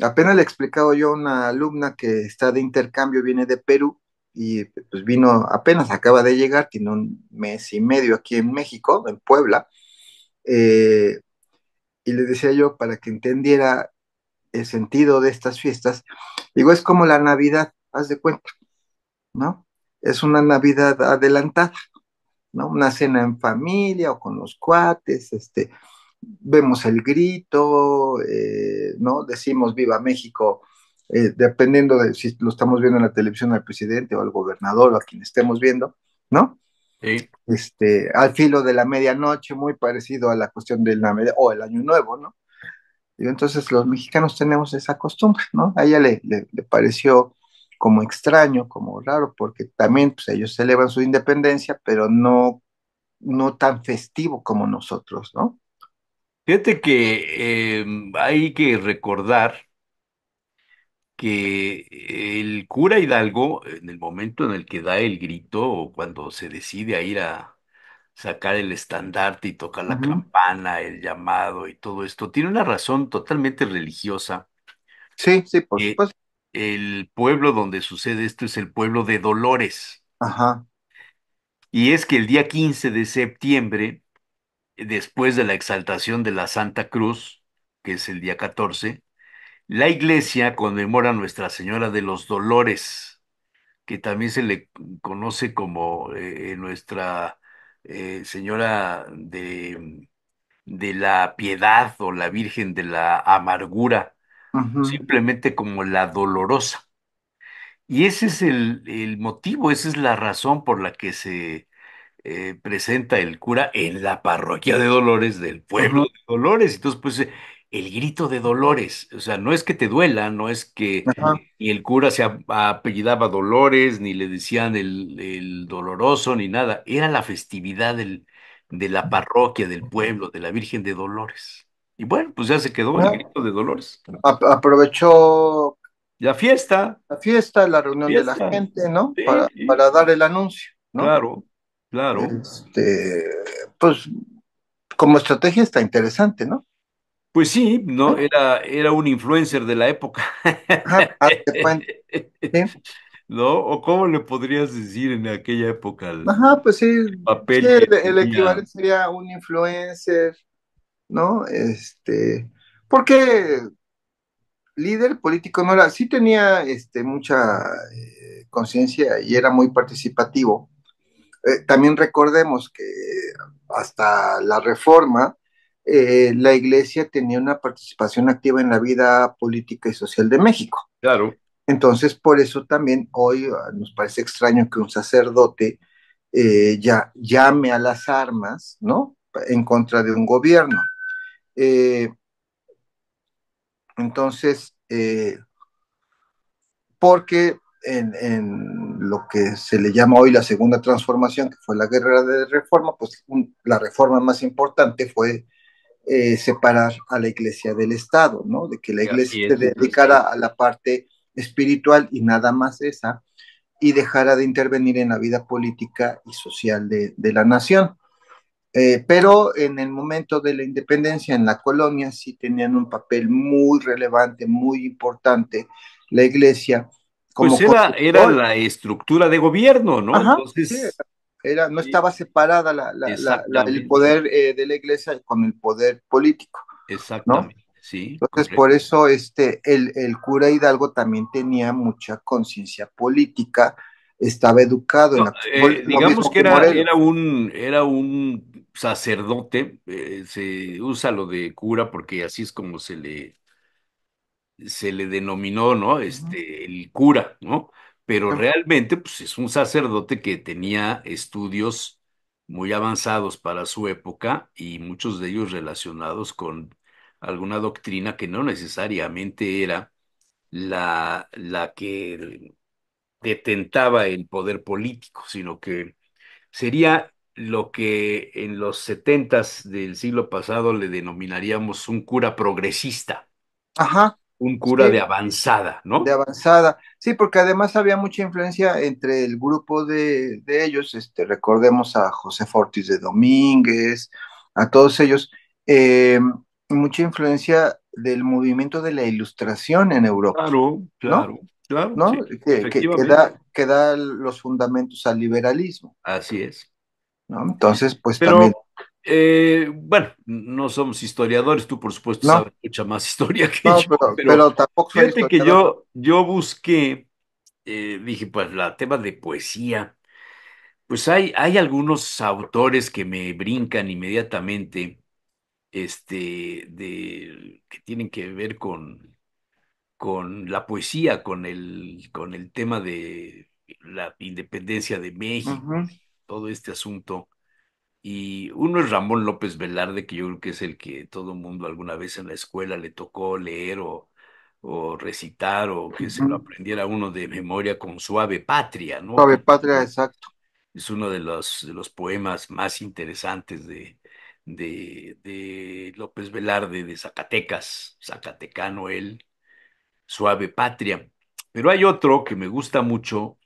apenas le he explicado yo a una alumna que está de intercambio, viene de Perú, y pues vino, apenas acaba de llegar, tiene un mes y medio aquí en México, en Puebla, eh, y le decía yo, para que entendiera el sentido de estas fiestas, digo, es como la Navidad, haz de cuenta, ¿no? Es una Navidad adelantada, ¿no? Una cena en familia o con los cuates, este, vemos el grito, eh, ¿no? Decimos viva México eh, dependiendo de si lo estamos viendo en la televisión al presidente o al gobernador o a quien estemos viendo, ¿no? Este, al filo de la medianoche, muy parecido a la cuestión del o el Año Nuevo, ¿no? entonces los mexicanos tenemos esa costumbre, ¿no? A ella le, pareció como extraño, como raro, porque también pues, ellos celebran su independencia, pero no, no tan festivo como nosotros, ¿no? Fíjate que eh, hay que recordar que el cura Hidalgo, en el momento en el que da el grito, o cuando se decide a ir a sacar el estandarte y tocar la campana, el llamado y todo esto, tiene una razón totalmente religiosa. Sí, sí, por eh, el pueblo donde sucede esto es el pueblo de Dolores. Ajá, Y es que el día 15 de septiembre, después de la exaltación de la Santa Cruz, que es el día 14, la iglesia conmemora a Nuestra Señora de los Dolores, que también se le conoce como eh, eh, Nuestra eh, Señora de, la Piedad o la Virgen de la Amargura, simplemente como la Dolorosa. Y ese es el, motivo, esa es la razón por la que se presenta el cura en la parroquia de Dolores del pueblo de Dolores. Entonces, pues el grito de Dolores. O sea, no es que te duela, no es que y ni el cura se apellidaba Dolores, ni le decían el, doloroso, ni nada. Era la festividad de la parroquia, del pueblo, de la Virgen de Dolores. Y bueno, pues ya se quedó el grito de Dolores. Aprovechó la fiesta. La fiesta, la reunión de la gente, ¿no? para, dar el anuncio, ¿no? Claro, claro. Este, pues como estrategia está interesante, ¿no? Pues sí, ¿no? Era, era un influencer de la época. *laughs* ¿No? ¿O cómo le podrías decir en aquella época? El, Ajá, pues sí. El, equivalente sería un influencer, ¿no? Este, porque líder político no era, sí tenía este, mucha eh, conciencia y era muy participativo. Eh, también recordemos que hasta la reforma, eh, la iglesia tenía una participación activa en la vida política y social de México. Claro. Entonces, por eso también hoy ah, nos parece extraño que un sacerdote eh, ya llame a las armas, ¿no? En contra de un gobierno. Eh, entonces, porque en, lo que se le llama hoy la segunda transformación, que fue la guerra de reforma, pues la reforma más importante fue eh, separar a la iglesia del Estado, ¿no? De que la iglesia se dedicara a la parte espiritual y nada más esa, y dejara de intervenir en la vida política y social de, la nación. Eh, pero en el momento de la independencia en la colonia sí tenían un papel muy relevante, muy importante la iglesia. pues era, la estructura de gobierno, ¿no? Ajá, Entonces, no estaba separada el poder eh, de la iglesia con el poder político. Exactamente. Sí, Entonces, por eso este, el, cura Hidalgo también tenía mucha conciencia política, estaba educado en la política. Eh, digamos que, era, un, era un sacerdote, eh, se usa lo de cura porque así es como se le, se le denominó, ¿no? Este, el cura, ¿no? pero realmente pues, es un sacerdote que tenía estudios muy avanzados para su época y muchos de ellos relacionados con alguna doctrina que no necesariamente era la, la que detentaba el poder político, sino que sería lo que en los setentas del siglo pasado le denominaríamos un cura progresista. Ajá, un cura de avanzada, ¿no? De avanzada, sí, porque además había mucha influencia entre el grupo de, ellos, este, recordemos a José Fortis de Domínguez, a todos ellos, em, mucha influencia del movimiento de la ilustración en Europa. Claro, claro. Claro, que, da, los fundamentos al liberalismo. Así es. ¿no? Entonces, pues también eh, bueno, no somos historiadores, tú por supuesto sabes mucha más historia que yo. Pero, tampoco soy fíjate que yo, yo busqué, eh, dije, pues la tema de poesía, pues hay, hay algunos autores que me brincan inmediatamente, este, de, que tienen que ver con, con la poesía, con el, con el tema de la independencia de México, todo este asunto. Y uno es Ramón López Velarde, que yo creo que es el que todo mundo alguna vez en la escuela le tocó leer o, recitar o que se lo aprendiera uno de memoria con Suave Patria, ¿no? Suave Patria, exacto. Es uno de los, los poemas más interesantes de, de, de López Velarde, de Zacatecas, zacatecano él, Suave Patria. Pero hay otro que me gusta mucho,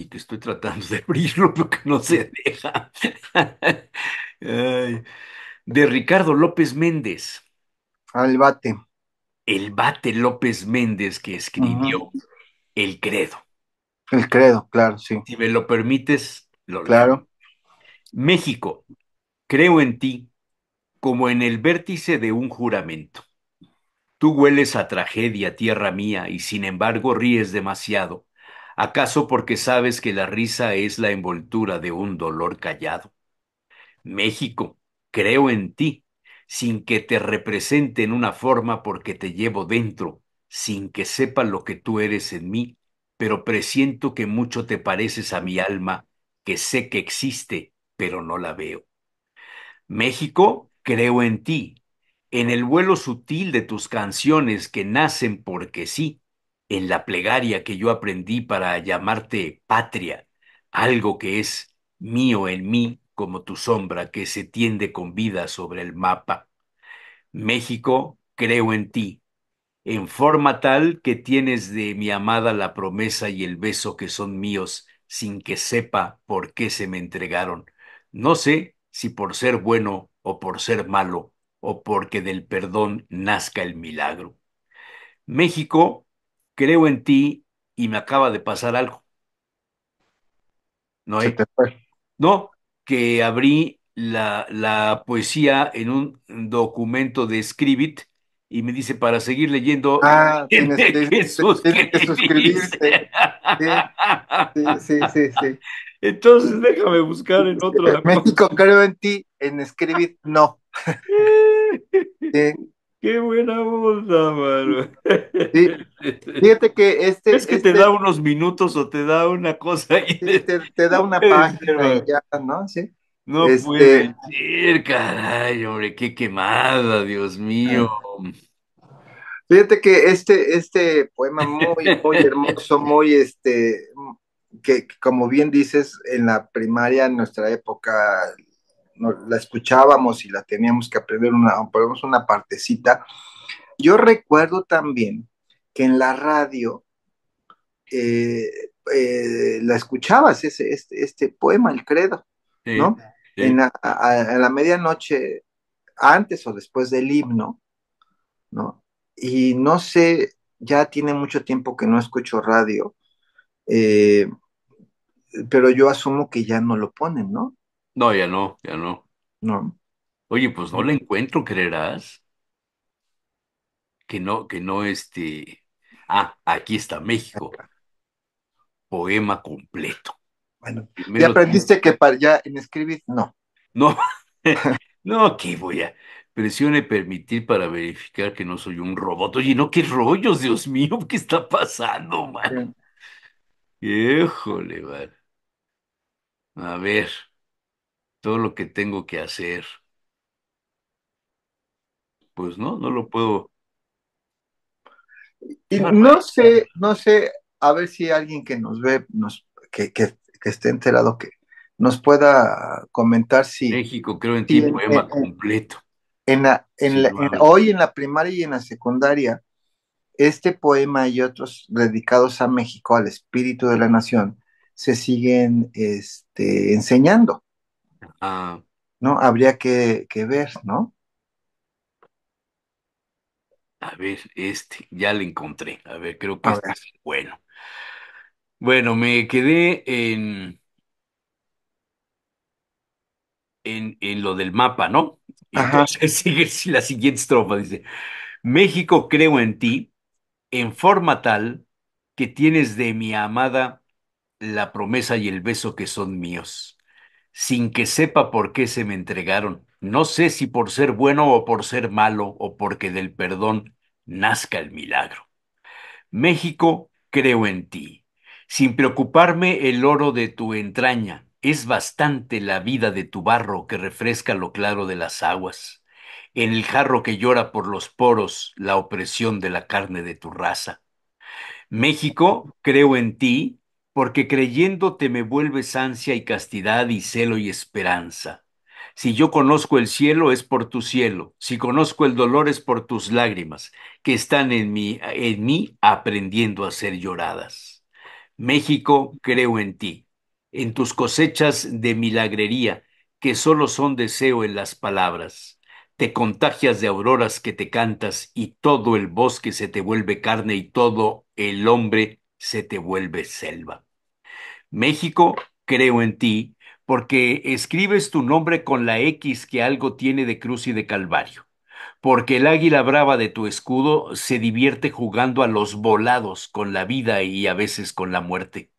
y que estoy tratando de *laughs* abrirlo, porque no se deja. de Ricardo López Méndez. Al bate. El bate López Méndez que escribió El Credo. El Credo, claro, sí. Si me lo permites, lo Claro. México, creo en ti como en el vértice de un juramento. Tú hueles a tragedia, tierra mía, y sin embargo ríes demasiado ¿Acaso porque sabes que la risa es la envoltura de un dolor callado? México, creo en ti, sin que te represente en una forma porque te llevo dentro, sin que sepa lo que tú eres en mí, pero presiento que mucho te pareces a mi alma, que sé que existe, pero no la veo. México, creo en ti, en el vuelo sutil de tus canciones que nacen porque sí, en la plegaria que yo aprendí para llamarte patria, algo que es mío en mí como tu sombra que se tiende con vida sobre el mapa. México, creo en ti, en forma tal que tienes de mi amada la promesa y el beso que son míos sin que sepa por qué se me entregaron. No sé si por ser bueno o por ser malo, o porque del perdón nazca el milagro. México, creo en ti y me acaba de pasar algo. No, no que abrí la, poesía en un documento de Scribit y me dice para seguir leyendo ah, *laughs* tienes, que, suscribirse. Sí, sí, sí, sí, Entonces déjame buscar en otro. México creo en ti, en Scribit no. *laughs* Qué buena onda, mano. Fíjate que este. Es que te este da unos minutos o te da una cosa y te, da una página ya, ¿no? Sí. No este puede caray, hombre, qué quemada, Dios mío. Fíjate que este, este poema muy, muy hermoso, *laughs* muy este, que como bien dices, en la primaria, en nuestra época, la escuchábamos y la teníamos que aprender una, ponemos una partecita. Yo recuerdo también que en la radio eh, eh, la escuchabas, ese, este, este poema, el credo, ¿no? En la, a, la medianoche, antes o después del himno, ¿no? Y no sé, ya tiene mucho tiempo que no escucho radio, eh, pero yo asumo que ya no lo ponen, ¿no? No, ya no, ya no. No. Oye, pues no la encuentro, creerás, que no, que no, este. Ah, aquí está México, poema completo. Bueno, aprendiste que para ya en escribir, no. No, *laughs* no, Aquí voy a. Presione permitir para verificar que no soy un robot. Oye, no, qué rollos, Dios mío, ¿qué está pasando, man? Híjole, man. A ver todo lo que tengo que hacer. Pues no, no lo puedo. Y no sé, no sé, a ver si alguien que nos ve, nos, que, esté enterado, que nos pueda comentar si... México, creo en ti, poema completo. hoy en la primaria y en la secundaria, este poema y otros dedicados a México, al espíritu de la nación, se siguen este, enseñando. Ah. ¿No? Habría que, ver, ¿no? A ver, este, ya le encontré. A ver, creo que este es bueno. Bueno, me quedé en, en, lo del mapa, ¿no? Ajá. *laughs* sigue la siguiente estrofa, dice, México creo en ti en forma tal que tienes de mi amada la promesa y el beso que son míos sin que sepa por qué se me entregaron. No sé si por ser bueno o por ser malo o porque del perdón nazca el milagro. México, creo en ti. Sin preocuparme el oro de tu entraña, es bastante la vida de tu barro que refresca lo claro de las aguas, en el jarro que llora por los poros la opresión de la carne de tu raza. México, creo en ti, porque creyéndote me vuelves ansia y castidad y celo y esperanza. Si yo conozco el cielo es por tu cielo, si conozco el dolor es por tus lágrimas, que están en mí, en mí aprendiendo a ser lloradas. México, creo en ti, en tus cosechas de milagrería, que solo son deseo en las palabras. Te contagias de auroras que te cantas y todo el bosque se te vuelve carne y todo el hombre se te vuelve selva. México, creo en ti, porque escribes tu nombre con la X que algo tiene de cruz y de calvario, porque el águila brava de tu escudo se divierte jugando a los volados con la vida y a veces con la muerte.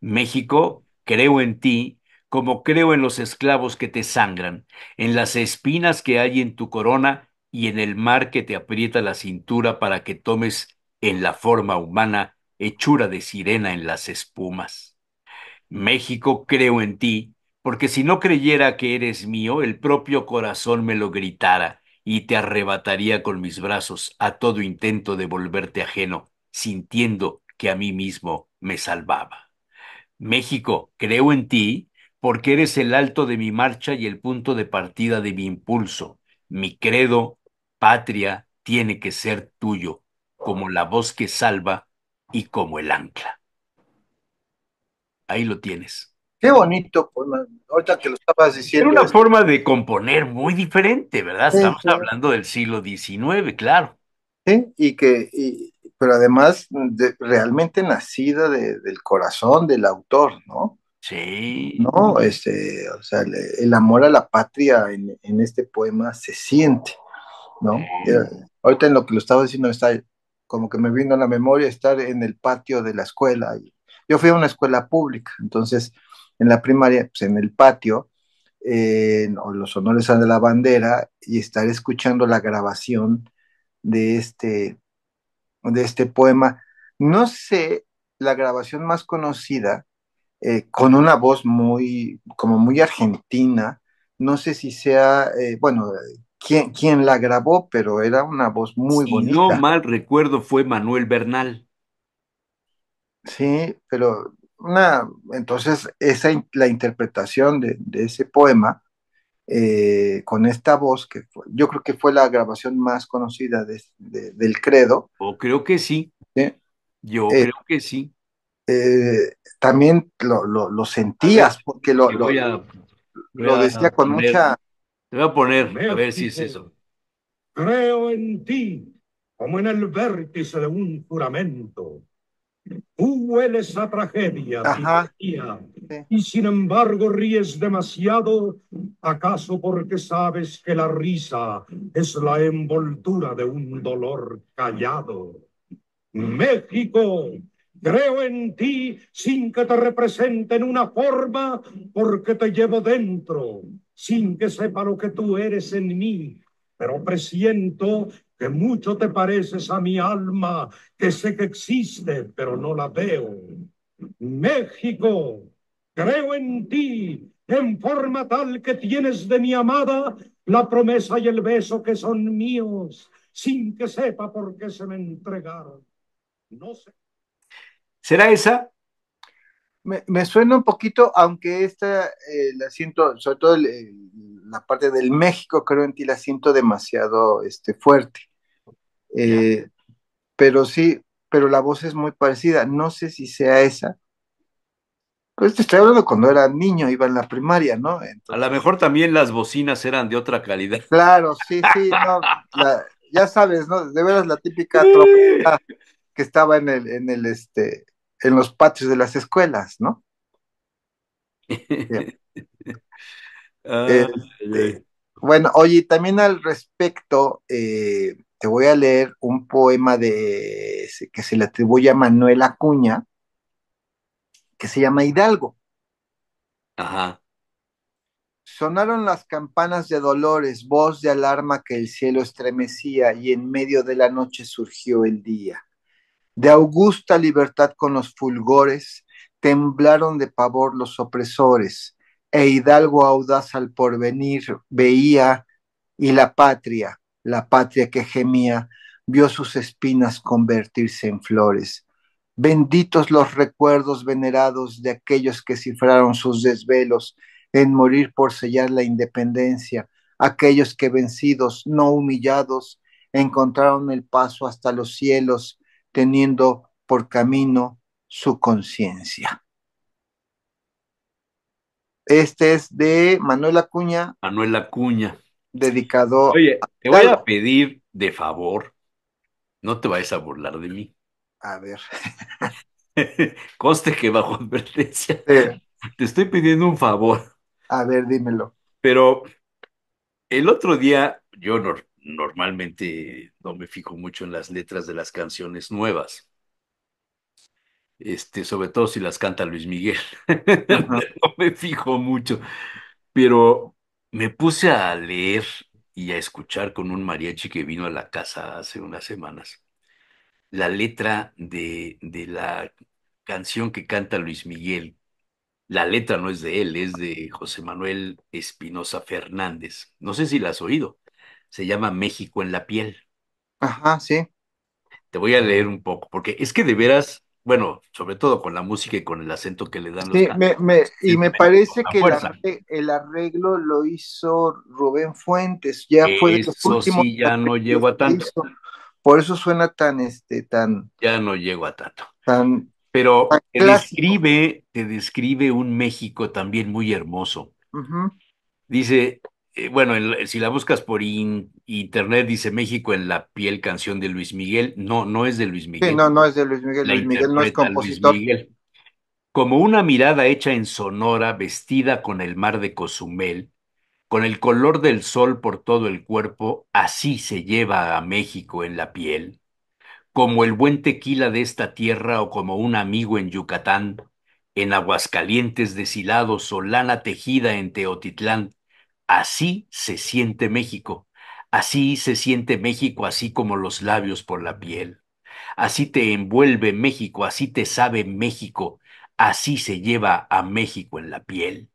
México, creo en ti, como creo en los esclavos que te sangran, en las espinas que hay en tu corona y en el mar que te aprieta la cintura para que tomes en la forma humana hechura de sirena en las espumas. México, creo en ti, porque si no creyera que eres mío, el propio corazón me lo gritara y te arrebataría con mis brazos a todo intento de volverte ajeno, sintiendo que a mí mismo me salvaba. México, creo en ti, porque eres el alto de mi marcha y el punto de partida de mi impulso. Mi credo, patria, tiene que ser tuyo, como la voz que salva y como el ancla. Ahí lo tienes. Qué bonito Ahorita que lo estabas diciendo. Era una forma de componer muy diferente, ¿verdad? Estamos hablando del siglo XIX, claro. Sí, y que, pero además realmente nacida del corazón del autor, ¿no? Sí. No, este, o sea, el, amor a la patria en, este poema se siente, ¿no? Eh, ahorita en lo que lo estaba diciendo está como que me vino a la memoria estar en el patio de la escuela. Yo fui a una escuela pública, entonces en la primaria, pues en el patio, eh, los honores a la bandera, y estar escuchando la grabación de este, de este poema. No sé, la grabación más conocida, eh, con una voz muy, como muy argentina, no sé si sea, eh, bueno, ¿Quién la grabó, pero era una voz muy bonita. No mal recuerdo fue Manuel Bernal. Sí, pero una, entonces esa la interpretación de, ese poema eh, con esta voz que yo creo que fue la grabación más conocida del credo. O creo que sí. Yo eh, creo que sí. Eh, también lo, sentías porque lo, decía con mucha te voy a poner, a ver si es eso. Creo en ti, como en el vértice de un juramento. Tú hueles a tragedia, y sin embargo ríes demasiado, acaso porque sabes que la risa es la envoltura de un dolor callado. México, creo en ti sin que te representen una forma porque te llevo dentro, sin que sepa lo que tú eres en mí, pero presiento que mucho te pareces a mi alma, que sé que existe, pero no la veo. México, creo en ti, en forma tal que tienes de mi amada la promesa y el beso que son míos, sin que sepa por qué se me entregaron. No sé. ¿Será esa me, suena un poquito, aunque esta eh, la siento, sobre todo la parte del México, creo en ti la siento demasiado este, fuerte. Eh, pero sí, pero la voz es muy parecida. No sé si sea esa. Pues te estoy hablando cuando era niño, iba en la primaria, ¿no? a lo mejor también las bocinas eran de otra calidad. Claro, sí, sí, ya sabes, ¿no? De veras la típica tropa *laughs* que estaba en el, en el, este, en los patios de las escuelas, ¿no? *laughs* Este, bueno, oye, también al respecto, eh, te voy a leer un poema de, que se le atribuye a Manuel Acuña, que se llama Hidalgo. Ajá. Sonaron las campanas de dolores, voz de alarma que el cielo estremecía y en medio de la noche surgió el día. De augusta libertad con los fulgores, temblaron de pavor los opresores, e hidalgo audaz al porvenir veía, y la patria, la patria que gemía, vio sus espinas convertirse en flores. Benditos los recuerdos venerados de aquellos que cifraron sus desvelos en morir por sellar la independencia, aquellos que vencidos, no humillados, encontraron el paso hasta los cielos teniendo por camino su conciencia. Este es de Manuel Acuña. Manuel Acuña. Dedicado. Oye, te voy a pedir de favor, no te vayas a burlar de mí. A ver. *laughs* Coste que bajo advertencia. Te estoy pidiendo un favor. A ver, dímelo. Pero el otro día, yo no, normalmente no me fijo mucho en las letras de las canciones nuevas. Este, sobre todo si las canta Luis Miguel. *laughs* no me fijo mucho. Pero me puse a leer y a escuchar con un mariachi que vino a la casa hace unas semanas la letra de, de la canción que canta Luis Miguel. La letra no es de él, es de José Manuel Espinosa Fernández. No sé si la has oído se llama México en la piel. Ajá, sí. Te voy a leer un poco, porque es que de veras, bueno, sobre todo con la música y con el acento que le dan los sí, y me parece que el, arreglo, lo hizo Rubén Fuentes, ya fue de los últimos. Sí, ya no llego a tanto. Por eso suena tan, este, tan. Ya no llego a tanto. Tan. Pero te describe, te describe un México también muy hermoso. Dice, eh, bueno, si la buscas por internet, dice México en la piel, canción de Luis Miguel. No, no es de Luis Miguel. Sí, no, no es de Luis Miguel. Luis Miguel no es compositor. Como una mirada hecha en Sonora, vestida con el mar de Cozumel, con el color del sol por todo el cuerpo, así se lleva a México en la piel. Como el buen tequila de esta tierra o como un amigo en Yucatán, en Aguascalientes deshilados o lana tejida en Teotitlán, Así se siente México. Así se siente México, así como los labios por la piel. Así te envuelve México, así te sabe México, así se lleva a México en la piel.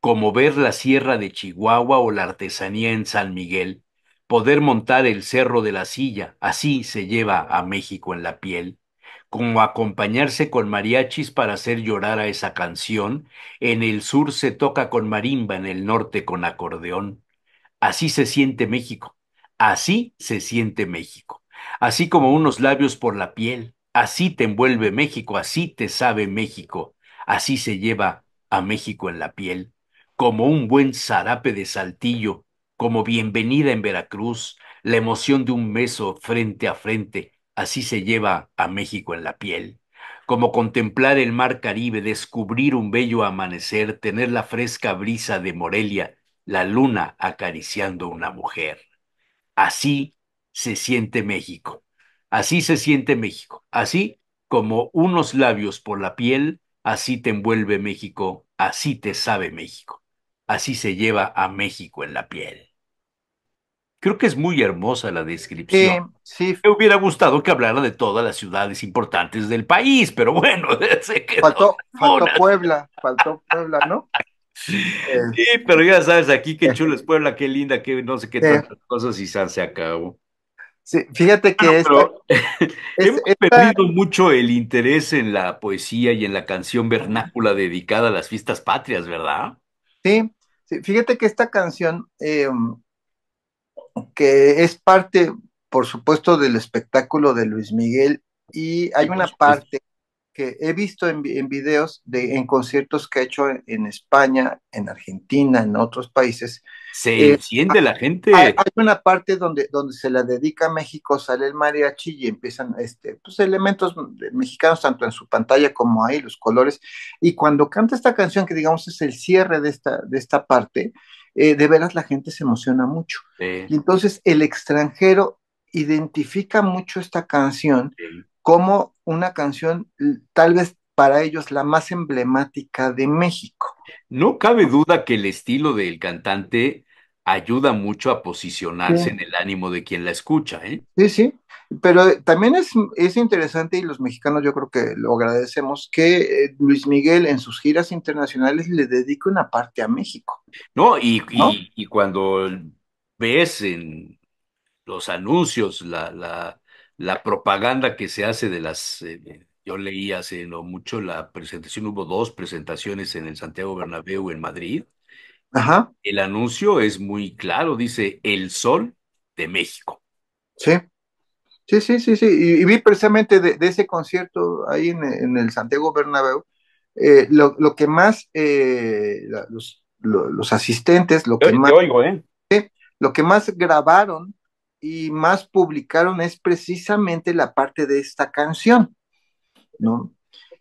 Como ver la sierra de Chihuahua o la artesanía en San Miguel, poder montar el cerro de la silla, así se lleva a México en la piel como acompañarse con mariachis para hacer llorar a esa canción, en el sur se toca con marimba, en el norte con acordeón. Así se siente México, así se siente México, así como unos labios por la piel, así te envuelve México, así te sabe México, así se lleva a México en la piel, como un buen zarape de saltillo, como bienvenida en Veracruz, la emoción de un beso frente a frente, Así se lleva a México en la piel, como contemplar el mar Caribe, descubrir un bello amanecer, tener la fresca brisa de Morelia, la luna acariciando una mujer. Así se siente México, así se siente México, así como unos labios por la piel, así te envuelve México, así te sabe México, así se lleva a México en la piel. Creo que es muy hermosa la descripción. Sí, eh, sí. Me hubiera gustado que hablara de todas las ciudades importantes del país, pero bueno, *laughs* se quedó faltó, faltó Puebla, faltó Puebla, ¿no? Sí, eh, pero ya sabes, aquí qué eh, chulo es Puebla, qué linda, qué no sé qué tantas cosas y San se acabó. Sí, fíjate que es, *laughs* hemos perdido mucho el interés en la poesía y en la canción vernácula dedicada a las fiestas patrias, ¿verdad? Sí, sí fíjate que esta canción eh, que es parte, por supuesto, del espectáculo de Luis Miguel y hay una parte que he visto en, en videos de en conciertos que ha hecho en, España, en Argentina, en otros países. Se eh, enciende la gente. Hay, una parte donde, donde se la dedica a México, sale el mariachi y empiezan este, pues, elementos mexicanos tanto en su pantalla como ahí, los colores. Y cuando canta esta canción, que digamos es el cierre de esta, de esta parte, eh, de veras la gente se emociona mucho. Y entonces el extranjero identifica mucho esta canción como una canción tal vez para ellos la más emblemática de México. No cabe duda que el estilo del cantante ayuda mucho a posicionarse en el ánimo de quien la escucha. ¿eh? Sí, sí, pero eh, también es, es, interesante y los mexicanos yo creo que lo agradecemos que eh, Luis Miguel en sus giras internacionales le dedica una parte a México. No, y, y, cuando ves en los anuncios, la, la, la, propaganda que se hace de las... yo leí hace no mucho la presentación, hubo dos presentaciones en el Santiago Bernabéu en Madrid, Ajá. El anuncio es muy claro, dice El Sol de México. Sí. Sí, sí, sí, sí. Y, vi precisamente de, ese concierto ahí en, el Santiago Bernabéu, eh, lo, que más eh, los, asistentes, lo que más... ¿eh? Lo que más grabaron y más publicaron es precisamente la parte de esta canción, ¿no?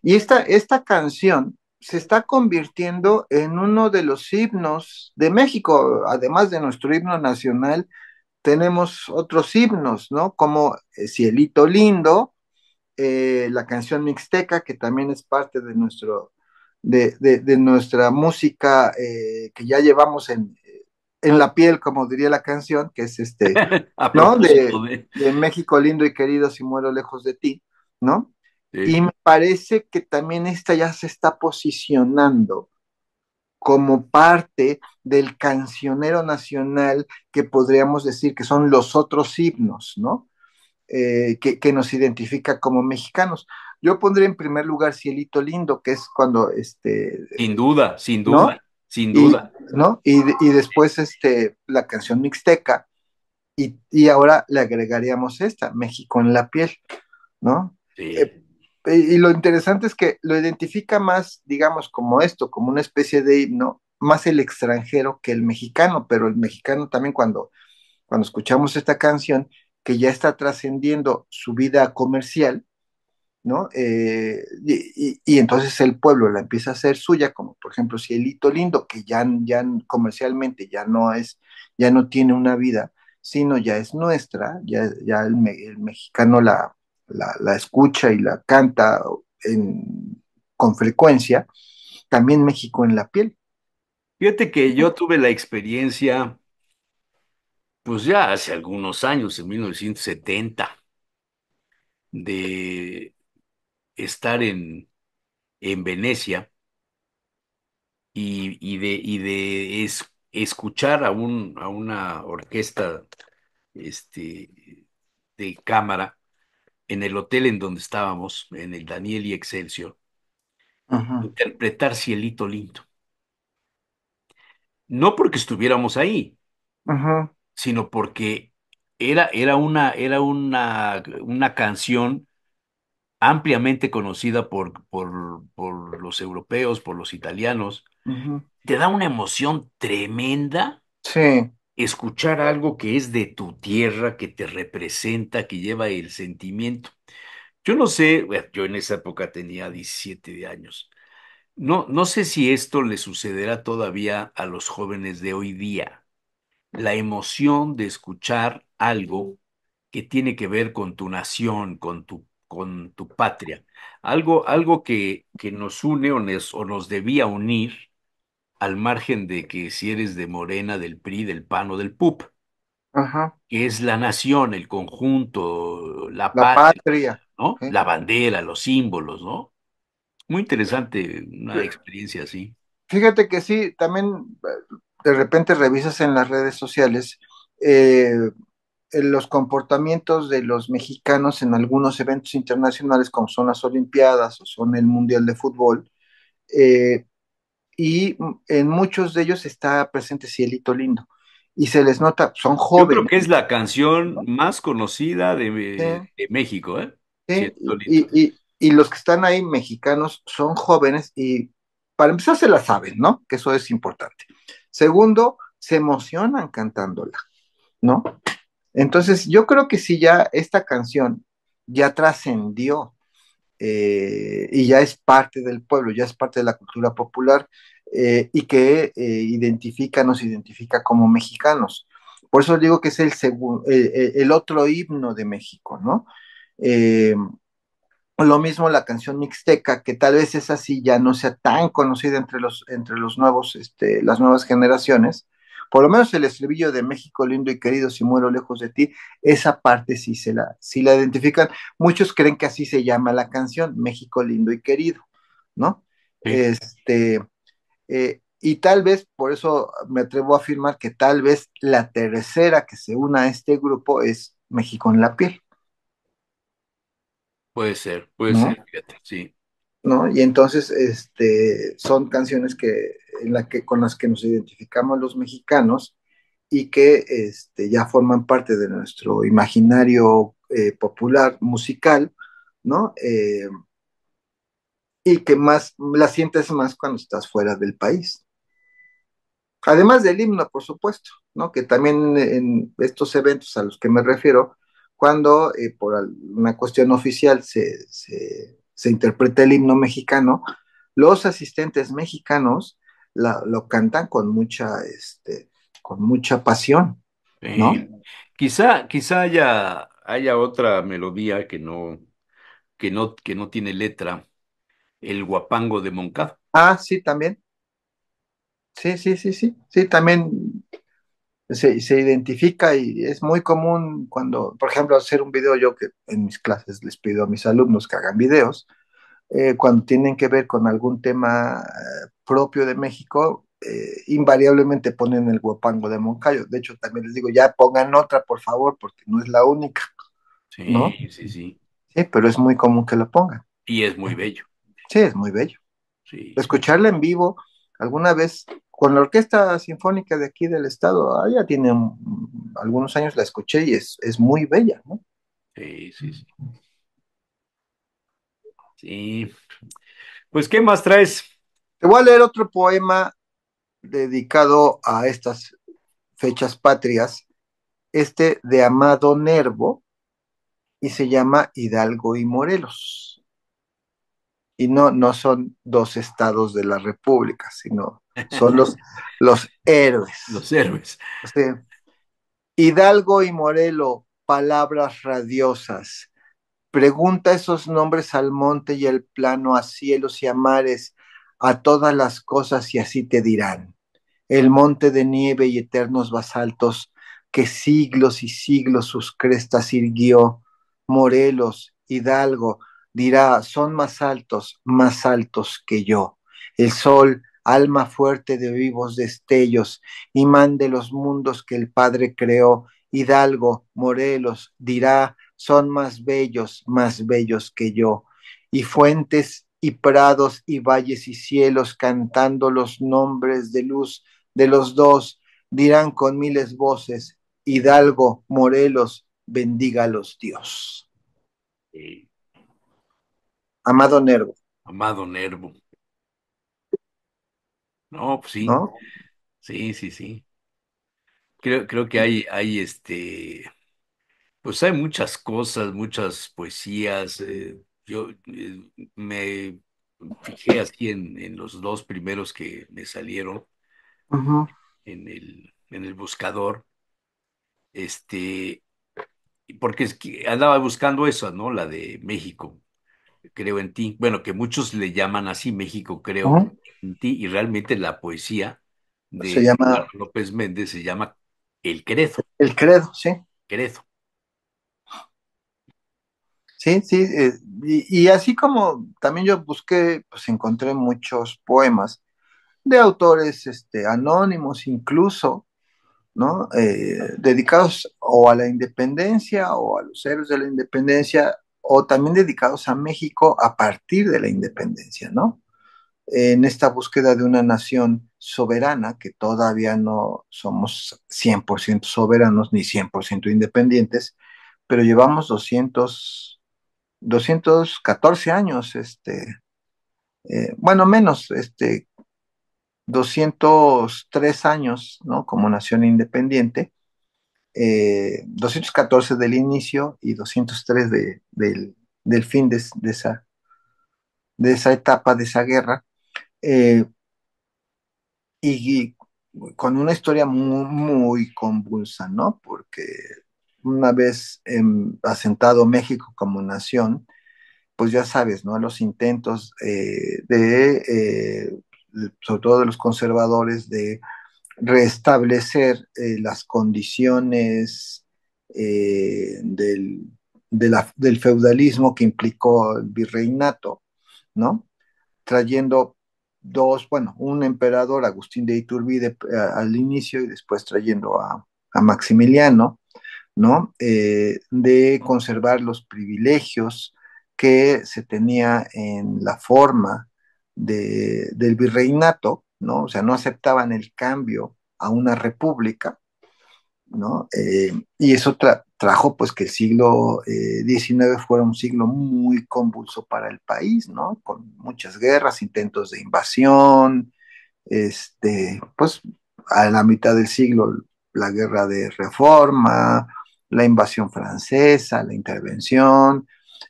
Y esta, esta canción se está convirtiendo en uno de los himnos de México, además de nuestro himno nacional, tenemos otros himnos, ¿no? Como eh, Cielito Lindo, eh, la canción mixteca, que también es parte de, nuestro, de, de, nuestra música eh, que ya llevamos en, la piel, como diría la canción, que es este, *laughs* ¿no? de México lindo y querido si muero lejos de ti, ¿no? Y me parece que también esta ya se está posicionando como parte del cancionero nacional que podríamos decir que son los otros himnos, ¿no? Eh, que, nos identifica como mexicanos. Yo pondría en primer lugar Cielito Lindo, que es cuando este... Sin duda, sin duda, sin duda. ¿no? Y, después este, la canción mixteca, y, ahora le agregaríamos esta, México en la piel, ¿no? Sí. Eh, y lo interesante es que lo identifica más, digamos, como esto, como una especie de himno, más el extranjero que el mexicano, pero el mexicano también cuando, cuando escuchamos esta canción, que ya está trascendiendo su vida comercial, ¿no? Eh, y, entonces el pueblo la empieza a hacer suya, como por ejemplo si el Cielito Lindo, que ya, ya comercialmente ya no es, ya no tiene una vida, sino ya es nuestra, ya, el mexicano la, la, escucha y la canta con frecuencia, también México en la piel. Fíjate que yo tuve la experiencia, pues ya hace algunos años, en 1970, de estar en, en Venecia y, de, escuchar a, a una orquesta este, de cámara en el hotel en donde estábamos, en el Daniel y Excelsior, interpretar Cielito Lindo. No porque estuviéramos ahí, sino porque era, era, una, era una, una canción ampliamente conocida por, por, los europeos, por los italianos. Te da una emoción tremenda. Sí escuchar algo que es de tu tierra, que te representa, que lleva el sentimiento. Yo no sé, yo en esa época tenía 17 años. No, no sé si esto le sucederá todavía a los jóvenes de hoy día. La emoción de escuchar algo que tiene que ver con tu nación, con tu, con tu patria. Algo, algo que, que nos une o nos debía unir al margen de que si eres de Morena, del PRI, del PAN o del PUP, que es la nación, el conjunto, la, patria, ¿no? La bandera, los símbolos, ¿no? Muy interesante una experiencia así. Fíjate que sí, también eh, de repente revisas en las redes sociales eh, los comportamientos de los mexicanos en algunos eventos internacionales como son las Olimpiadas o son el Mundial de Fútbol, eh, y en muchos de ellos está presente Cielito Lindo. Y se les nota, son jóvenes. Yo creo que es la canción más conocida de, México, ¿eh? Y, y, los que están ahí mexicanos son jóvenes y para empezar se la saben, ¿no? Que eso es importante. Segundo, se emocionan cantándola, ¿no? Entonces yo creo que si ya esta canción ya trascendió eh, y ya es parte del pueblo, ya es parte de la cultura popular eh, y que eh, identifica, nos identifica como mexicanos. Por eso digo que es el, otro himno de México, ¿no? lo mismo la canción mixteca, que tal vez esa sí ya no sea tan conocida entre los, entre los nuevos, este, las nuevas generaciones, por lo menos el estribillo de México lindo y querido, si muero lejos de ti, esa parte sí se la, la identifican. Muchos creen que así se llama la canción, México lindo y querido, ¿no? Este, eh, y tal vez, por eso me atrevo a afirmar que tal vez la tercera que se una a este grupo es México en la piel. Puede ser, puede ser, fíjate, sí. ¿no? Y entonces este, son canciones que, en la que, con las que nos identificamos los mexicanos y que este, ya forman parte de nuestro imaginario eh, popular musical, ¿no? Eh, y que más la sientes más cuando estás fuera del país. Además del himno, por supuesto, ¿no? Que también en estos eventos a los que me refiero, cuando eh, por una cuestión oficial se se interpreta el himno mexicano, los asistentes mexicanos lo cantan con mucha, este, con mucha pasión, ¿no? quizá, quizá haya, haya otra melodía que no, que no, que no tiene letra, el guapango de Moncada. Ah, sí, también. Sí, sí, sí, sí, sí, también se, identifica y es muy común cuando, por ejemplo, hacer un video, yo que en mis clases les pido a mis alumnos que hagan videos, eh, cuando tienen que ver con algún tema eh, propio de México, eh, invariablemente ponen el guapango de Moncayo. De hecho, también les digo, ya pongan otra, por favor, porque no es la única. Sí, sí, sí. Sí, pero es muy común que lo pongan. Y es muy bello. Sí, es muy bello. Sí. Escucharla en vivo, alguna vez con la Orquesta Sinfónica de aquí del Estado. Ah, ya tiene algunos años la escuché y es, es muy bella, ¿no? Sí, sí, sí. Sí. Pues, ¿qué más traes? Te voy a leer otro poema dedicado a estas fechas patrias, este de Amado Nervo, y se llama Hidalgo y Morelos y no, no son dos estados de la República, sino *laughs* son los, los héroes. Los héroes. Hidalgo y Morelo, palabras radiosas. Pregunta esos nombres al monte y al plano, a cielos y a mares, a todas las cosas y así te dirán. El monte de nieve y eternos basaltos que siglos y siglos sus crestas irguió, Morelos, Hidalgo, dirá, son más altos, más altos que yo. El sol, alma fuerte de vivos destellos, imán de los mundos que el Padre creó, Hidalgo, Morelos, dirá, son más bellos, más bellos que yo. Y fuentes y prados y valles y cielos cantando los nombres de luz de los dos, dirán con miles voces, Hidalgo, Morelos, bendígalos Dios. Amado Nervo. Amado Nervo. No, pues sí. Sí, sí, sí. Creo, creo que hay, hay este, pues hay muchas cosas, muchas poesías. Eh, yo eh, me fijé así en, los dos primeros que me salieron en el, en el buscador. Este, porque andaba buscando eso ¿no? La de México creo en ti, bueno, que muchos le llaman así, México creo en ti, y realmente la poesía de López Méndez se llama El Credo. El Credo, sí. Credo. Sí, sí, eh, y, así como también yo busqué, pues encontré muchos poemas de autores este, anónimos incluso, ¿no? Eh, dedicados o a la independencia o a los héroes de la independencia o también dedicados a México a partir de la independencia, ¿no? En esta búsqueda de una nación soberana, que todavía no somos 100% soberanos ni 100% independientes, pero llevamos 200, 214 años, este, eh, bueno, menos, este, 203 años, ¿no? Como nación independiente, 214 eh, del inicio y 203 del, fin de, esa, de esa etapa, de esa guerra. Eh, y, con una historia muy, convulsa, ¿no? Porque una vez asentado México como nación, pues ya sabes, ¿no? Los intentos eh, de, sobre todo de los conservadores, de restablecer eh, las condiciones eh, del, feudalismo que implicó el virreinato, ¿no? Trayendo dos, bueno, un emperador, Agustín de Iturbide, eh, al inicio y después trayendo a, Maximiliano, ¿no? de conservar los privilegios que se tenía en la forma del virreinato, ¿no? O sea, no aceptaban el cambio a una república, eh, y eso trajo pues que el siglo XIX eh, fuera un siglo muy convulso para el país, Con muchas guerras, intentos de invasión, este, pues a la mitad del siglo la guerra de reforma, la invasión francesa, la intervención,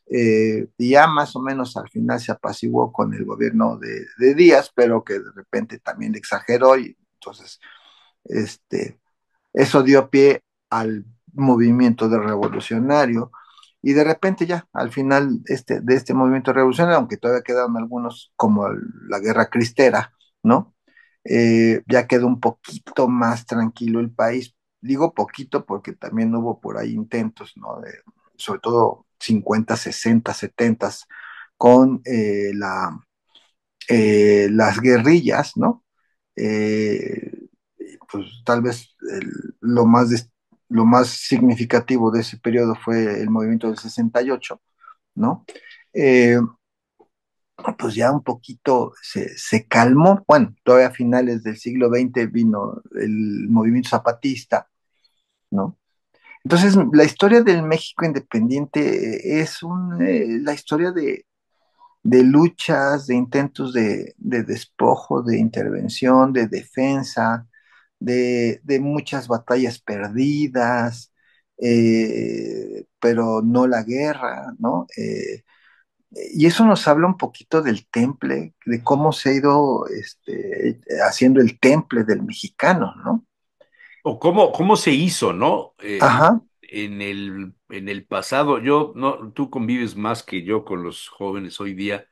eh, y ya más o menos al final se apaciguó con el gobierno de, Díaz, pero que de repente también exageró y entonces este, eso dio pie al movimiento de revolucionario y de repente ya al final este, de este movimiento revolucionario, aunque todavía quedaron algunos como la guerra cristera, ¿no? Eh, ya quedó un poquito más tranquilo el país. Digo poquito porque también hubo por ahí intentos, ¿no? De, sobre todo 50, 60, 70, con eh, eh, las guerrillas, ¿no? Eh, pues tal vez lo, más lo más significativo de ese periodo fue el movimiento del 68, ¿no? pues ya un poquito se, se, calmó. Bueno, todavía a finales del siglo XX vino el movimiento zapatista, ¿no? Entonces, la historia del México independiente eh, es eh, la historia de, luchas, de intentos de, despojo, de intervención, de defensa, de, muchas batallas perdidas, eh, pero no la guerra, ¿no? y eso nos habla un poquito del temple, de cómo se ha ido este, haciendo el temple del mexicano, ¿no? o cómo, se hizo, ¿no? Eh, en el, en el pasado, yo, no, tú convives más que yo con los jóvenes hoy día.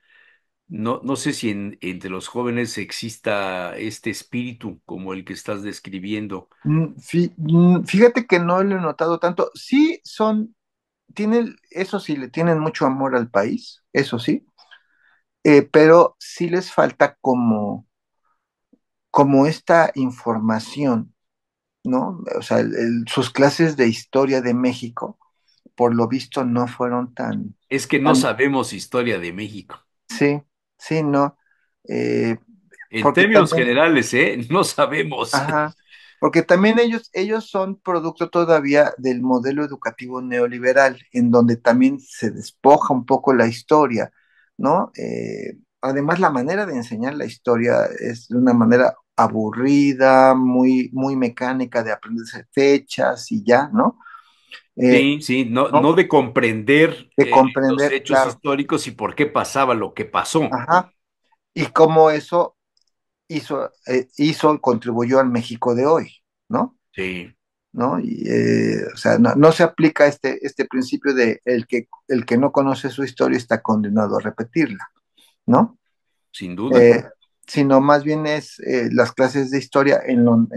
No, no sé si entre los jóvenes exista este espíritu como el que estás describiendo. Mm, mm, fíjate que no lo he notado tanto. Sí son, tienen, eso sí, le tienen mucho amor al país, eso sí, eh, pero sí les falta como, como esta información ¿no? O sea, sus clases de historia de México, por lo visto, no fueron tan... Es que no sabemos historia de México. Sí, sí, no. Eh, en términos generales, ¿eh? *laughs* No sabemos. porque también ellos, ellos son producto todavía del modelo educativo neoliberal, en donde también se despoja un poco la historia, ¿no? Eh, además, la manera de enseñar la historia es de una manera aburrida, muy, muy mecánica de aprenderse fechas y ya, ¿no? Eh, sí, sí, no, no, de comprender, de eh, comprender los hechos históricos y por qué pasaba lo que pasó. Ajá. Y cómo eso hizo, eh, hizo, contribuyó al México de hoy, ¿no? Sí. ¿No? o sea, no, se aplica este, este principio de el que, el que no conoce su historia está condenado a repetirla, ¿no? Sin duda sino más bien es eh, las clases de historia en lo,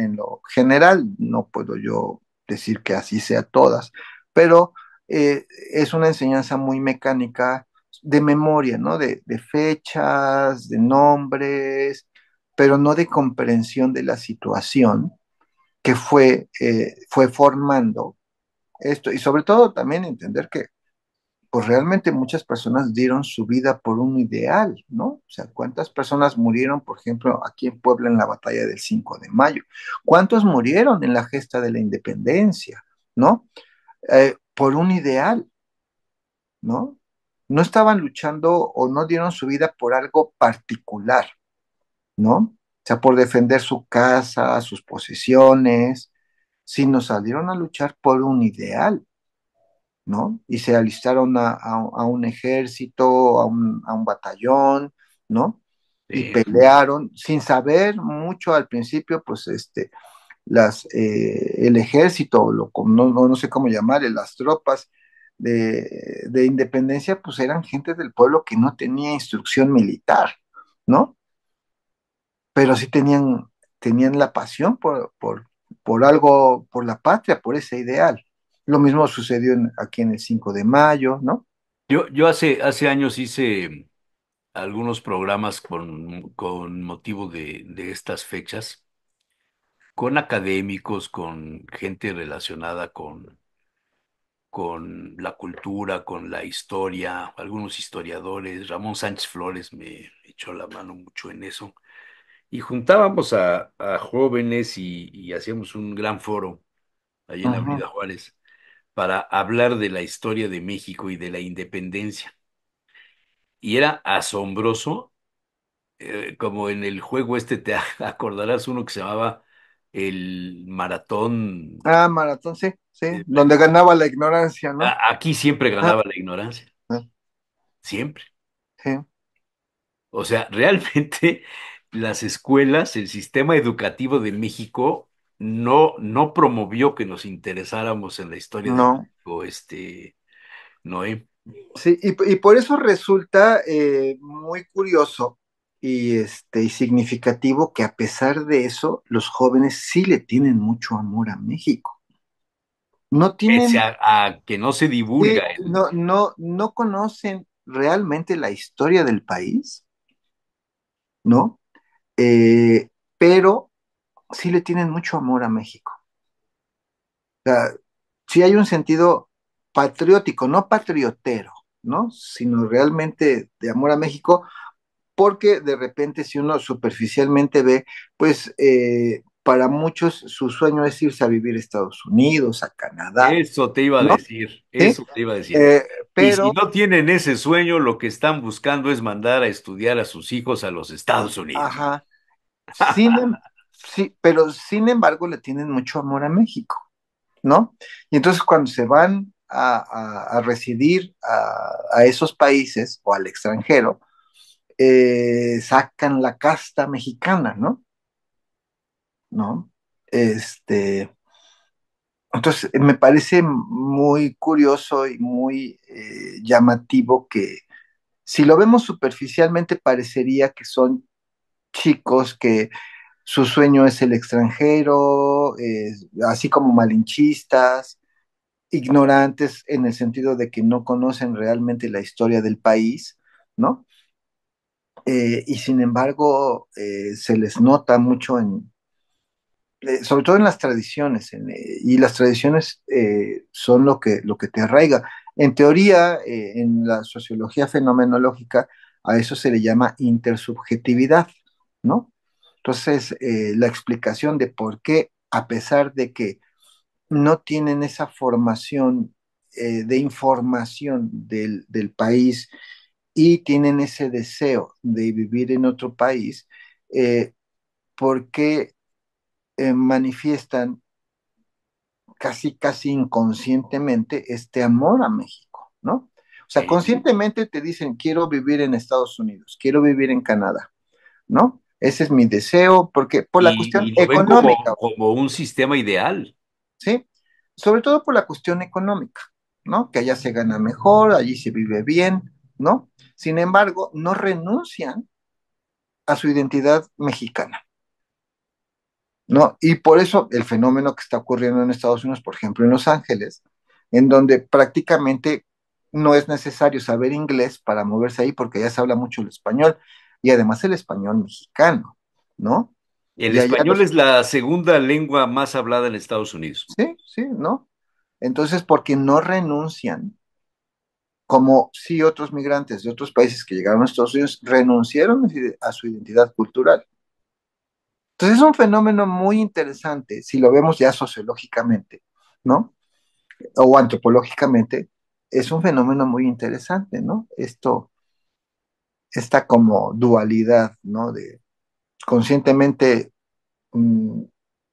general. No puedo yo decir que así sea todas, pero eh, es una enseñanza muy mecánica de memoria, ¿no? De, fechas, de nombres, pero no de comprensión de la situación que fue, eh, fue formando esto. Y sobre todo también entender que pues realmente muchas personas dieron su vida por un ideal, ¿no? O sea, ¿cuántas personas murieron, por ejemplo, aquí en Puebla en la batalla del 5 de mayo? ¿Cuántos murieron en la gesta de la independencia, ¿no? Eh, por un ideal, ¿no? No estaban luchando o no dieron su vida por algo particular, ¿no? O sea, por defender su casa, sus posesiones, sino salieron a luchar por un ideal, ¿no? Y se alistaron a, un ejército, a un, batallón, ¿no? Y pelearon sin saber mucho al principio, pues este, las, eh, el ejército, no, no, sé cómo llamarle las tropas de, independencia, pues eran gente del pueblo que no tenía instrucción militar, ¿no? Pero sí tenían, tenían la pasión por, por, por algo, por la patria, por ese ideal. Lo mismo sucedió en, aquí en el 5 de mayo, ¿no? Yo, yo hace, hace años hice algunos programas con, motivo de, estas fechas, con académicos, con gente relacionada con, con la cultura, con la historia, algunos historiadores, Ramón Sánchez Flores me echó la mano mucho en eso, y juntábamos a, jóvenes y, hacíamos un gran foro ahí en la Avenida Juárez para hablar de la historia de México y de la independencia. Y era asombroso, eh, como en el juego este te *laughs* acordarás uno que se llamaba el maratón. Ah, maratón, sí, sí, donde ganaba la ignorancia, ¿no? Aquí siempre ah. ganaba la ignorancia. Ah. Siempre. Sí. O sea, *laughs* realmente las escuelas, el sistema educativo de México no, no promovió que nos interesáramos en la historia no. de México, este, y, por eso resulta eh, muy curioso y, este, y significativo que a pesar de eso, los jóvenes sí le tienen mucho amor a México. No tienen. a, que no se divulga. no, no, no conocen realmente la historia del país, ¿no? Eh, pero sí le tienen mucho amor a México. O sea, sí hay un sentido patriótico, no patriotero, ¿no? Sino realmente de amor a México, porque de repente si uno superficialmente ve, pues eh, para muchos su sueño es irse a vivir a Estados Unidos, a Canadá. Eso te iba a decir, eso te iba a decir. Eh, pero... si no tienen ese sueño, lo que están buscando es mandar a estudiar a sus hijos a los Estados Unidos. Ajá. Em- *laughs* sí, pero sin embargo le tienen mucho amor a México, ¿no? Y entonces cuando se van a, residir a, esos países o al extranjero, eh, sacan la casta mexicana, ¿no? ¿No? Este. Entonces, me parece muy curioso y muy eh, llamativo que si lo vemos superficialmente parecería que son chicos que su sueño es el extranjero, así como malinchistas, ignorantes en el sentido de que no conocen realmente la historia del país, ¿no? Eh, y sin embargo, eh, se les nota mucho en, eh, sobre todo en las tradiciones, y las tradiciones son lo que, lo que te arraiga. En teoría, en la sociología fenomenológica, a eso se le llama intersubjetividad, ¿no? Entonces, eh, la explicación de por qué, a pesar de que no tienen esa formación eh, de información del, país y tienen ese deseo de vivir en otro país, eh, ¿por qué manifiestan casi, casi inconscientemente este amor a México, ¿no? O sea, conscientemente te dicen, quiero vivir en Estados Unidos, quiero vivir en Canadá, ¿no? Ese es mi deseo, porque por la cuestión económica. como, como, un sistema ideal. Sí, sobre todo por la cuestión económica, ¿no? Que allá se gana mejor, allí se vive bien, ¿no? Sin embargo, no renuncian a su identidad mexicana. ¿No? Y por eso el fenómeno que está ocurriendo en Estados Unidos, por ejemplo, en Los Ángeles, en donde prácticamente no es necesario saber inglés para moverse ahí porque ya se habla mucho el español y además el español mexicano, ¿no? El español es la segunda lengua más hablada en Estados Unidos. Sí, sí, ¿no? Entonces, porque no renuncian, como si otros migrantes de otros países que llegaron a Estados Unidos renunciaron a su identidad cultural. Entonces es un fenómeno muy interesante si lo vemos ya sociológicamente, ¿no? O antropológicamente, es un fenómeno muy interesante, ¿no? Esto, esta como dualidad, ¿no? De conscientemente mm,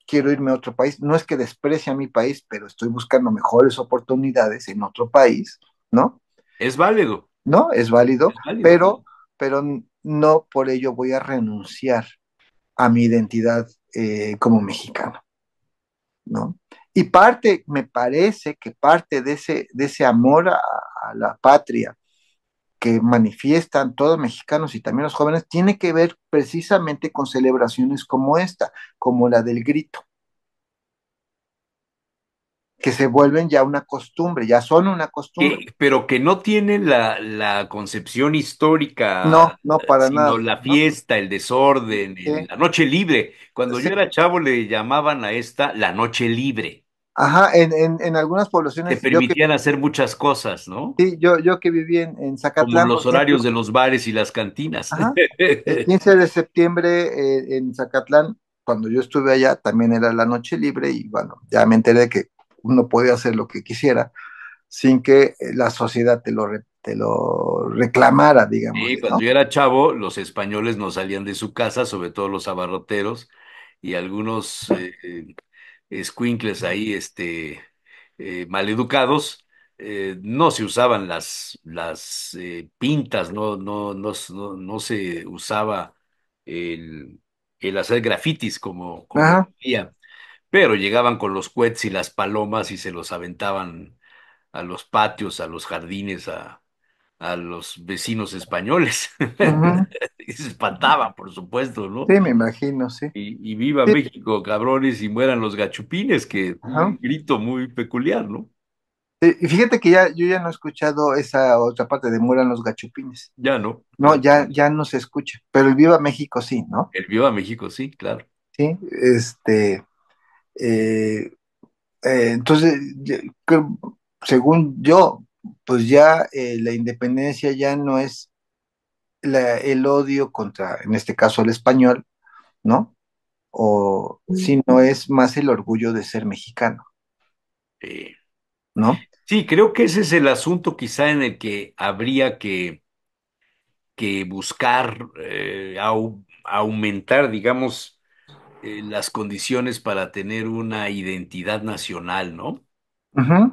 quiero irme a otro país, no es que desprecie a mi país, pero estoy buscando mejores oportunidades en otro país, ¿no? Es válido. No, es válido, pero pero no por ello voy a renunciar a mi identidad eh, como mexicano, ¿no? Y parte, me parece que parte de ese, de ese amor a la patria, que manifiestan todos mexicanos y también los jóvenes tiene que ver precisamente con celebraciones como esta, como la del grito, que se vuelven ya una costumbre, ya son una costumbre. pero que no tienen la, concepción histórica. No, no, para nada. La fiesta, el desorden, la noche libre. Cuando yo era chavo le llamaban a esta la noche libre. Ajá, en, algunas poblaciones. Te permitían hacer muchas cosas, ¿no? Sí, yo, yo que viví en, Zacatlán. Con los horarios de los bares y las cantinas. el 15 *laughs* de septiembre eh, en Zacatlán, cuando yo estuve allá, también era la noche libre y bueno, ya me enteré de que uno podía hacer lo que quisiera sin que eh, la sociedad te lo, te lo reclamara, digamos. Sí, cuando yo era chavo, los españoles no salían de su casa, sobre todo los abarroteros y algunos eh, escuincles ahí, este, eh, maleducados, eh, no se usaban las, las eh, pintas, no, no, no, no, se usaba el, hacer grafitis como, pero llegaban con los cuets y las palomas y se los aventaban a los patios, a los jardines, a, a los vecinos españoles. *laughs* Y se espantaban, por supuesto, ¿no? Sí, me imagino, sí. Y, viva México, cabrones, y mueran los gachupines, que un grito muy peculiar, ¿no? y fíjate que ya yo ya no he escuchado esa otra parte de mueran los gachupines. Ya no. No, ya, ya no se escucha, pero el viva México sí, ¿no? El viva México sí, claro. Sí, este, eh, eh, entonces, según yo, pues ya eh, la independencia ya no es el odio contra, en este caso, el español, ¿no? O si sino es más el orgullo de ser mexicano. ¿No? Sí, creo que ese es el asunto quizá en el que habría que, que buscar eh, aumentar, digamos, eh, las condiciones para tener una identidad nacional, ¿no? Ajá.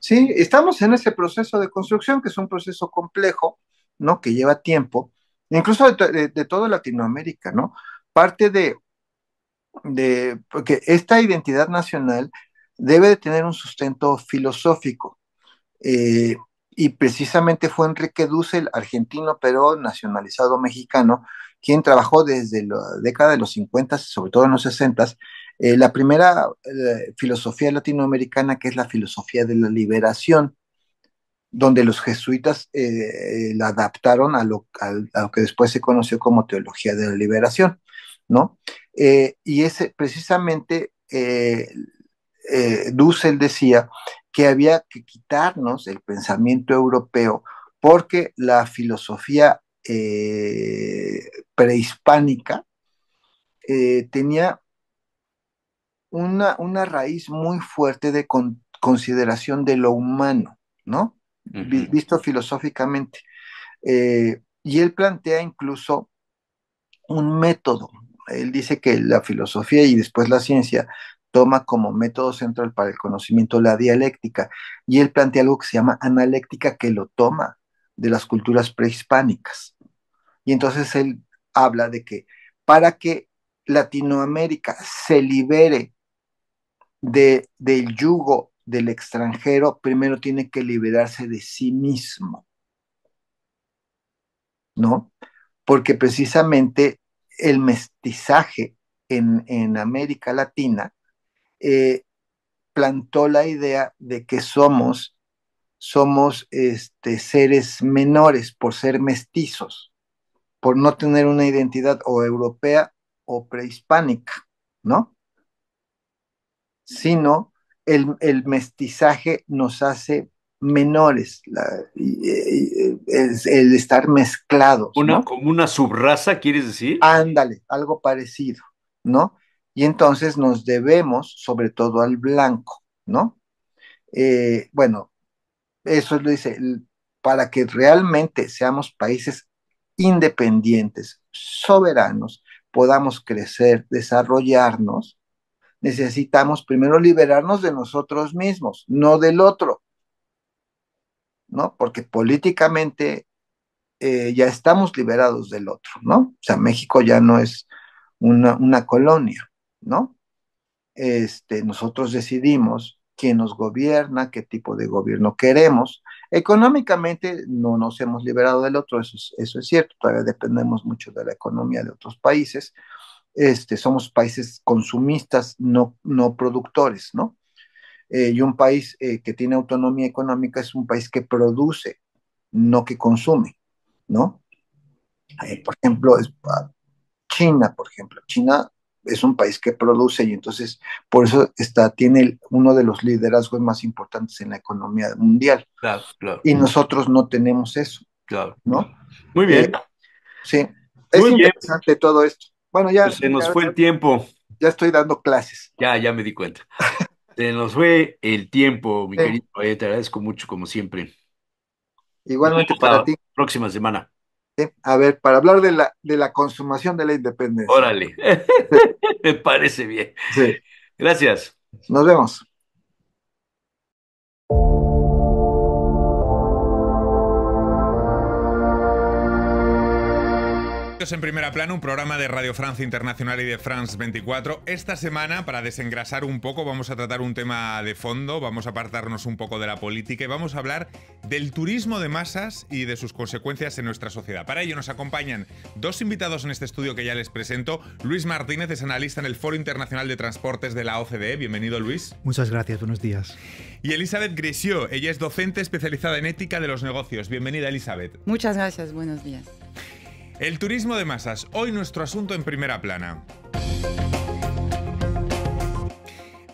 ¿sí? Estamos en ese proceso de construcción, que es un proceso complejo, ¿no? Que lleva tiempo, incluso de, toda Latinoamérica, ¿no? Parte de, de, porque esta identidad nacional debe de tener un sustento filosófico. Eh, y precisamente fue Enrique Dussel, argentino pero nacionalizado mexicano, quien trabajó desde la década de los 50, sobre todo en los 60, eh, la primera eh, filosofía latinoamericana, que es la filosofía de la liberación, donde los jesuitas eh, la adaptaron a lo, que después se conoció como teología de la liberación, ¿no? y ese, precisamente Dussel decía que había que quitarnos el pensamiento europeo porque la filosofía prehispánica tenía una, raíz muy fuerte de consideración de lo humano, ¿no? Visto filosóficamente. Eh, y él plantea incluso un método. Él dice que la filosofía y después la ciencia toma como método central para el conocimiento la dialéctica. Y él plantea algo que se llama analéctica, que lo toma de las culturas prehispánicas. Y entonces él habla de que para que Latinoamérica se libere del yugo del extranjero, primero tiene que liberarse de sí mismo, ¿no? Porque precisamente el mestizaje en, en América Latina eh, plantó la idea de que somos, somos este, seres menores por ser mestizos, por no tener una identidad o europea o prehispánica, ¿no? sino el, mestizaje nos hace menores, el, estar mezclados. ¿Como una subraza, quieres decir? Ándale, algo parecido, ¿no? Y entonces nos debemos sobre todo al blanco, ¿no? Eh, bueno, eso lo dice, para que realmente seamos países independientes, soberanos, podamos crecer, desarrollarnos, necesitamos primero liberarnos de nosotros mismos, no del otro, ¿no? Porque políticamente eh, ya estamos liberados del otro, ¿no? O sea, México ya no es una, una colonia, ¿no? Este, nosotros decidimos quién nos gobierna, qué tipo de gobierno queremos. Económicamente no nos hemos liberado del otro, eso eso es cierto, todavía dependemos mucho de la economía de otros países, este, somos países consumistas, no, no productores, ¿no? Eh, y un país eh, que tiene autonomía económica es un país que produce, no que consume, ¿no? Eh, por ejemplo, ah, China, por ejemplo, China es un país que produce y entonces por eso está, tiene uno de los liderazgos más importantes en la economía mundial. Claro, claro. Y nosotros no tenemos eso. Claro. ¿no? Muy bien. sí, es interesante todo esto. Bueno, ya. se nos fue el tiempo. Ya estoy dando clases. Ya, ya me di cuenta. se nos fue el tiempo, mi querido. te agradezco mucho, como siempre. Igualmente para, ti. Próxima semana. A ver, para hablar de la, de la consumación de la independencia. Órale. *laughs* me parece bien. Gracias. Nos vemos. En primera plana, un programa de Radio Francia Internacional y de France 24. Esta semana, para desengrasar un poco, vamos a tratar un tema de fondo, vamos a apartarnos un poco de la política y vamos a hablar del turismo de masas y de sus consecuencias en nuestra sociedad. Para ello nos acompañan dos invitados en este estudio que ya les presento. Luis Martínez es analista en el Foro Internacional de Transportes de la OCDE. Bienvenido, Luis. Muchas gracias, buenos días. Y Elizabeth Grisio, ella es docente especializada en ética de los negocios. Bienvenida, Elizabeth. Muchas gracias, buenos días. El turismo de masas, hoy nuestro asunto en primera plana.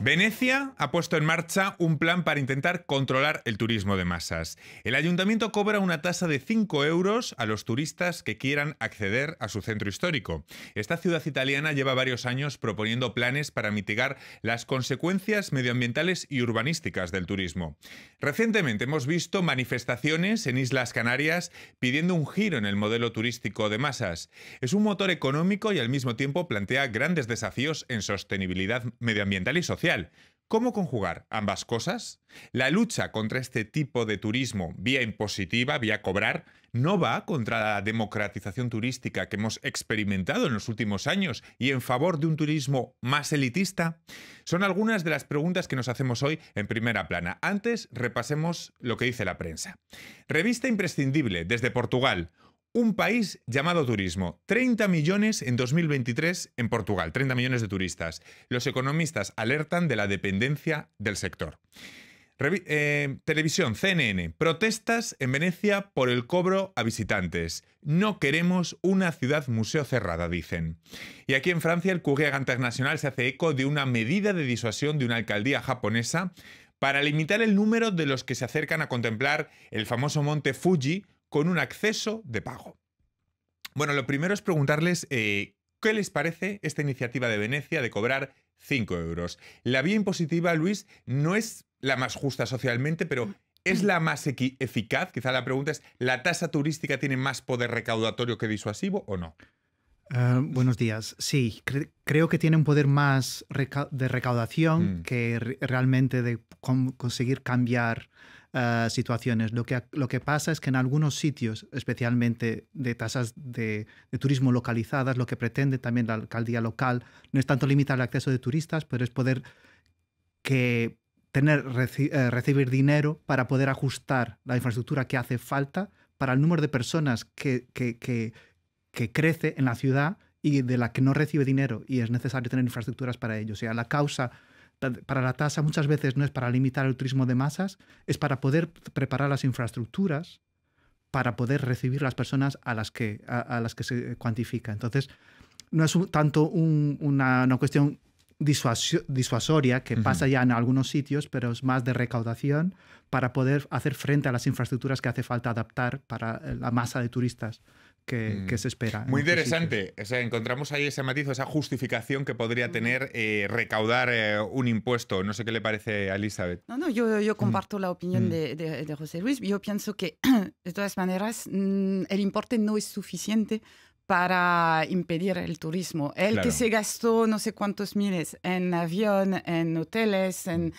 Venecia ha puesto en marcha un plan para intentar controlar el turismo de masas. El ayuntamiento cobra una tasa de 5 euros a los turistas que quieran acceder a su centro histórico. Esta ciudad italiana lleva varios años proponiendo planes para mitigar las consecuencias medioambientales y urbanísticas del turismo. Recientemente hemos visto manifestaciones en Islas Canarias pidiendo un giro en el modelo turístico de masas. Es un motor económico y al mismo tiempo plantea grandes desafíos en sostenibilidad medioambiental y social. ¿Cómo conjugar ambas cosas? La lucha contra este tipo de turismo vía impositiva, vía cobrar, no va contra la democratización turística que hemos experimentado en los últimos años y en favor de un turismo más elitista? Son algunas de las preguntas que nos hacemos hoy en primera plana. Antes repasemos lo que dice la prensa. Revista imprescindible desde Portugal un país llamado turismo. 30 millones en 2023 en Portugal, 30 millones de turistas. Los economistas alertan de la dependencia del sector. Eh, televisión, CNN, protestas en Venecia por el cobro a visitantes. No queremos una ciudad museo cerrada, dicen. Y aquí en Francia, el Courier Internacional se hace eco de una medida de disuasión de una alcaldía japonesa para limitar el número de los que se acercan a contemplar el famoso monte Fuji con un acceso de pago. Bueno, lo primero es preguntarles eh, qué les parece esta iniciativa de Venecia de cobrar 5 euros. La vía impositiva, Luis, no es la más justa socialmente, pero ¿es la más eficaz? Quizá la pregunta es, ¿la tasa turística tiene más poder recaudatorio que disuasivo o no? Eh, buenos días. Sí, creo que tiene un poder más de recaudación mm. que realmente de conseguir cambiar eh, situaciones. Lo que, lo que pasa es que en algunos sitios, especialmente de tasas de, turismo localizadas, lo que pretende también la alcaldía local no es tanto limitar el acceso de turistas, pero es poder que tener, eh, recibir dinero para poder ajustar la infraestructura que hace falta para el número de personas que, que, crece en la ciudad y de la que no recibe dinero y es necesario tener infraestructuras para ello. O sea, la causa para la tasa muchas veces no es para limitar el turismo de masas, es para poder preparar las infraestructuras para poder recibir las personas a las que, a, las que se cuantifica. Entonces, no es tanto una, cuestión disuasoria que pasa ya en algunos sitios, pero es más de recaudación para poder hacer frente a las infraestructuras que hace falta adaptar para eh, la masa de turistas que, mm. se espera. Muy interesante. encontramos ahí ese matiz, esa justificación que podría tener eh, recaudar eh, un impuesto. No sé qué le parece a Elizabeth. No, no, yo, yo mm. comparto la opinión mm. de, de, José Luis. Yo pienso que, *clears throat* de todas maneras, el importe no es suficiente para impedir el turismo. El que se gastó no sé cuántos miles en avión, en hoteles, en...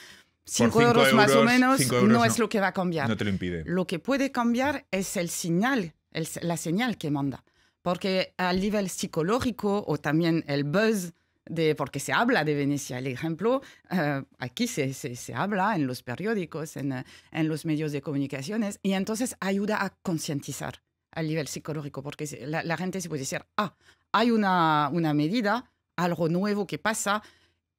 5 euros, más o menos no, no, es lo que va a cambiar. No te lo impide. Lo que puede cambiar es el señal la señal que manda. Porque a nivel psicológico o también el buzz, de, porque se habla de Venecia, el ejemplo, eh, aquí se, habla en los periódicos, en, los medios de comunicaciones, y entonces ayuda a concientizar a nivel psicológico, porque la, gente se puede decir, ah, hay una, una medida, algo nuevo que pasa,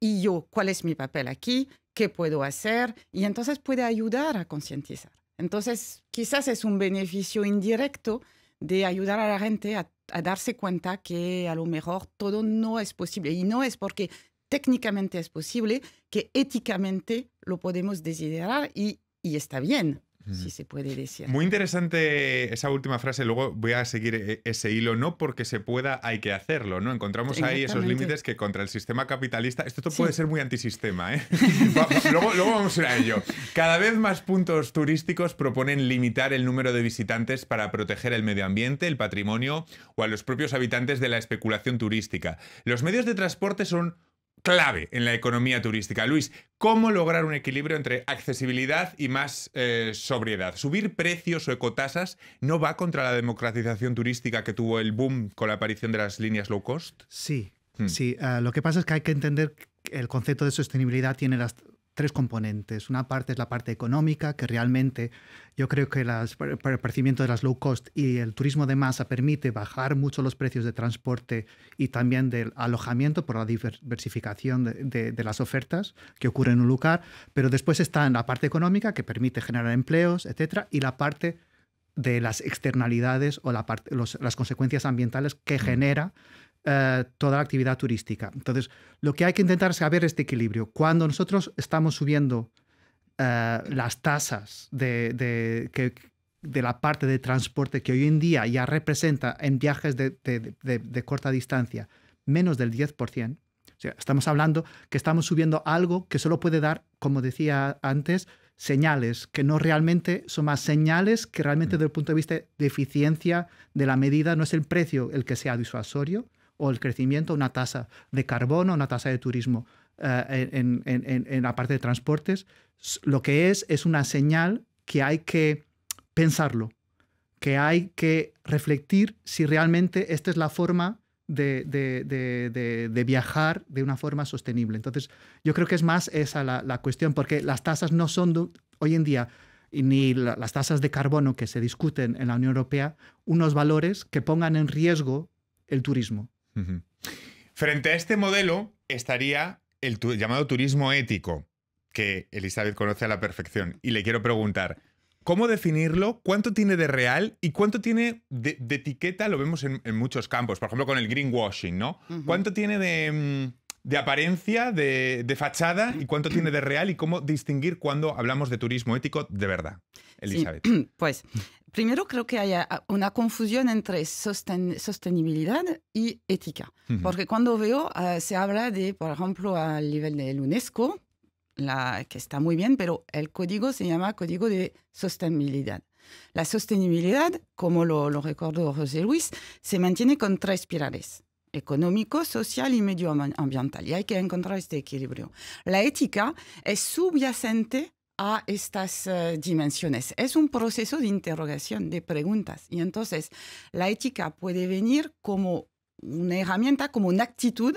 y yo, ¿cuál es mi papel aquí? ¿Qué puedo hacer? Y entonces puede ayudar a concientizar. Entonces, quizás es un beneficio indirecto de ayudar a la gente a, darse cuenta que a lo mejor todo no es posible. Y no es porque técnicamente es posible, que éticamente lo podemos desiderar y está bien se puede decir. Muy interesante esa última frase, luego voy a seguir eh, ese hilo, no porque se pueda, hay que hacerlo, ¿no? Encontramos ahí esos límites que contra el sistema capitalista, esto, puede ser muy antisistema, ¿eh? *laughs* luego, luego vamos a ello. Cada vez más puntos turísticos proponen limitar el número de visitantes para proteger el medio ambiente, el patrimonio o a los propios habitantes de la especulación turística. Los medios de transporte son clave en la economía turística. Luis, ¿cómo lograr un equilibrio entre accesibilidad y más eh, sobriedad? ¿Subir precios o ecotasas no va contra la democratización turística que tuvo el boom con la aparición de las líneas low cost? Sí, hmm. sí. Ah, lo que pasa es que hay que entender que el concepto de sostenibilidad tiene las, tres componentes. Una parte es la parte económica, que realmente yo creo que el aparecimiento de las low cost y el turismo de masa permite bajar mucho los precios de transporte y también del alojamiento por la diversificación de, las ofertas que ocurre en un lugar. Pero después está la parte económica, que permite generar empleos, etcétera, y la parte de las externalidades o la las consecuencias ambientales que mm. genera eh, toda la actividad turística. Entonces, lo que hay que intentar es saber este equilibrio. Cuando nosotros estamos subiendo eh, las tasas de, de, que, de, la parte de transporte que hoy en día ya representa en viajes de, de corta distancia menos del 10%, o sea, estamos hablando que estamos subiendo algo que solo puede dar, como decía antes, señales que no realmente son más señales que realmente mm. desde el punto de vista de eficiencia de la medida no es el precio el que sea disuasorio, o el crecimiento, una tasa de carbono, una tasa de turismo eh, en, la parte de transportes, lo que es es una señal que hay que pensarlo, que hay que reflexionar si realmente esta es la forma de, viajar de una forma sostenible. Entonces, yo creo que es más esa la, cuestión, porque las tasas no son hoy en día ni las tasas de carbono que se discuten en la Unión Europea, unos valores que pongan en riesgo el turismo. Frente a este modelo estaría el llamado turismo ético, que Elizabeth conoce a la perfección. Y le quiero preguntar, ¿cómo definirlo? ¿Cuánto tiene de real? ¿Y cuánto tiene de, etiqueta? Lo vemos en, muchos campos, por ejemplo, con el greenwashing, ¿no? ¿Cuánto tiene de, mm, apariencia, de, fachada? ¿Y cuánto tiene de real? ¿Y cómo distinguir cuando hablamos de turismo ético de verdad, Elizabeth? *clears throat* Pues primero creo que hay ah, una confusión entre sostenibilidad y ética, porque cuando veo ah, se habla de, por ejemplo, al nivel del UNESCO, la, que está muy bien, pero el código se llama Código de Sostenibilidad. La sostenibilidad, como lo, recordó José Luis, se mantiene con tres pilares económico, social y medioambiental. Y hay que encontrar este equilibrio. La ética es subyacente a estas eh, dimensiones. Es un proceso de interrogación, de preguntas. Y entonces la ética puede venir como una herramienta, como una actitud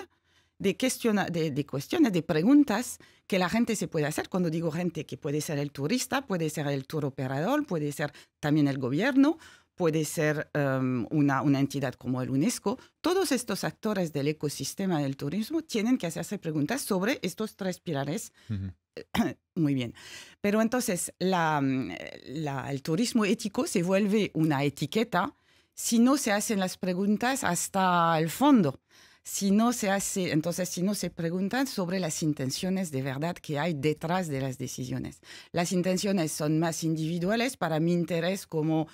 de, cuestiona, de, de, cuestiones, de preguntas que la gente se puede hacer. Cuando digo gente, que puede ser el turista, puede ser el tour operador, puede ser también el gobierno, puede ser em, una, una, entidad como el UNESCO, todos estos actores del ecosistema del turismo tienen que hacerse preguntas sobre estos tres pilares. *clears throat* Muy bien. Pero entonces, la, em, la, el turismo ético se vuelve una etiqueta si no se hacen las preguntas hasta el fondo si no se hace, entonces si no se preguntan sobre las intenciones de verdad que hay detrás de las decisiones. Las intenciones son más individuales para mi interés como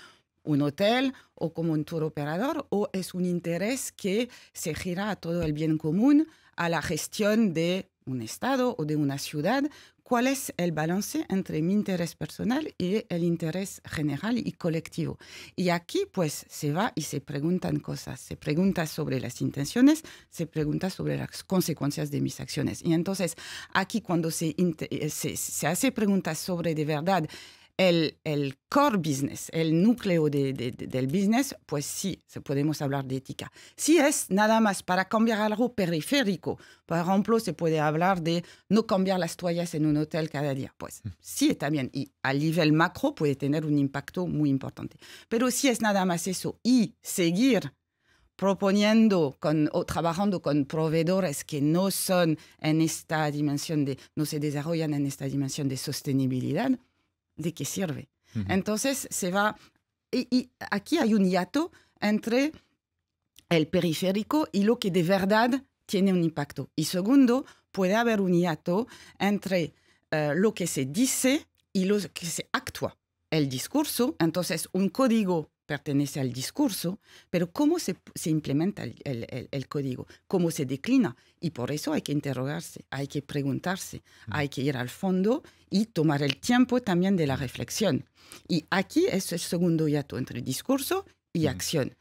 un hotel o como un tour operador, o es un interés que se gira a todo el bien común, a la gestión de un Estado o de una ciudad, cuál es el balance entre mi interés personal y el interés general y colectivo. Y aquí pues se va y se preguntan cosas, se pregunta sobre las intenciones, se pregunta sobre las consecuencias de mis acciones. Y entonces aquí cuando se, eh, hace preguntas sobre de verdad el, core business, el núcleo del business, pues sí, podemos hablar de ética. Si es nada más para cambiar algo periférico, por ejemplo, se puede hablar de no cambiar las toallas en un hotel cada día. Pues mm. sí, también. Y a nivel macro puede tener un impacto muy importante. Pero si es nada más eso y seguir proponiendo con, o trabajando con proveedores que no son en esta dimensión de, no se desarrollan en esta dimensión de sostenibilidad, de qué sirve. Entonces se va, y, aquí hay un hiato entre el periférico y lo que de verdad tiene un impacto. Y segundo, puede haber un hiato entre eh, lo que se dice y lo que se actúa. El discurso, entonces un código pertenece al discurso, pero cómo se, implementa el, código, cómo se declina. Y por eso hay que interrogarse, hay que preguntarse, mm. hay que ir al fondo y tomar el tiempo también de la mm. reflexión. Y aquí es el segundo hiato entre discurso y mm. acción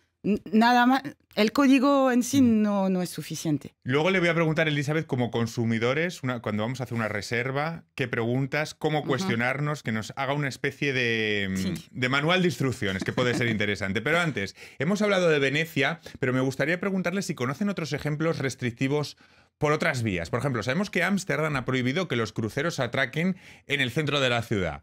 nada más, el código en sí mm. no, es suficiente. Luego le voy a preguntar, Elizabeth, como consumidores, cuando vamos a hacer una reserva, ¿qué preguntas? ¿Cómo cuestionarnos? Que nos haga una especie de, mm, de manual de instrucciones, que puede ser interesante. Pero antes, hemos hablado de Venecia, pero me gustaría preguntarle si conocen otros ejemplos restrictivos por otras vías. Por ejemplo, sabemos que Ámsterdam ha prohibido que los cruceros atraquen en el centro de la ciudad.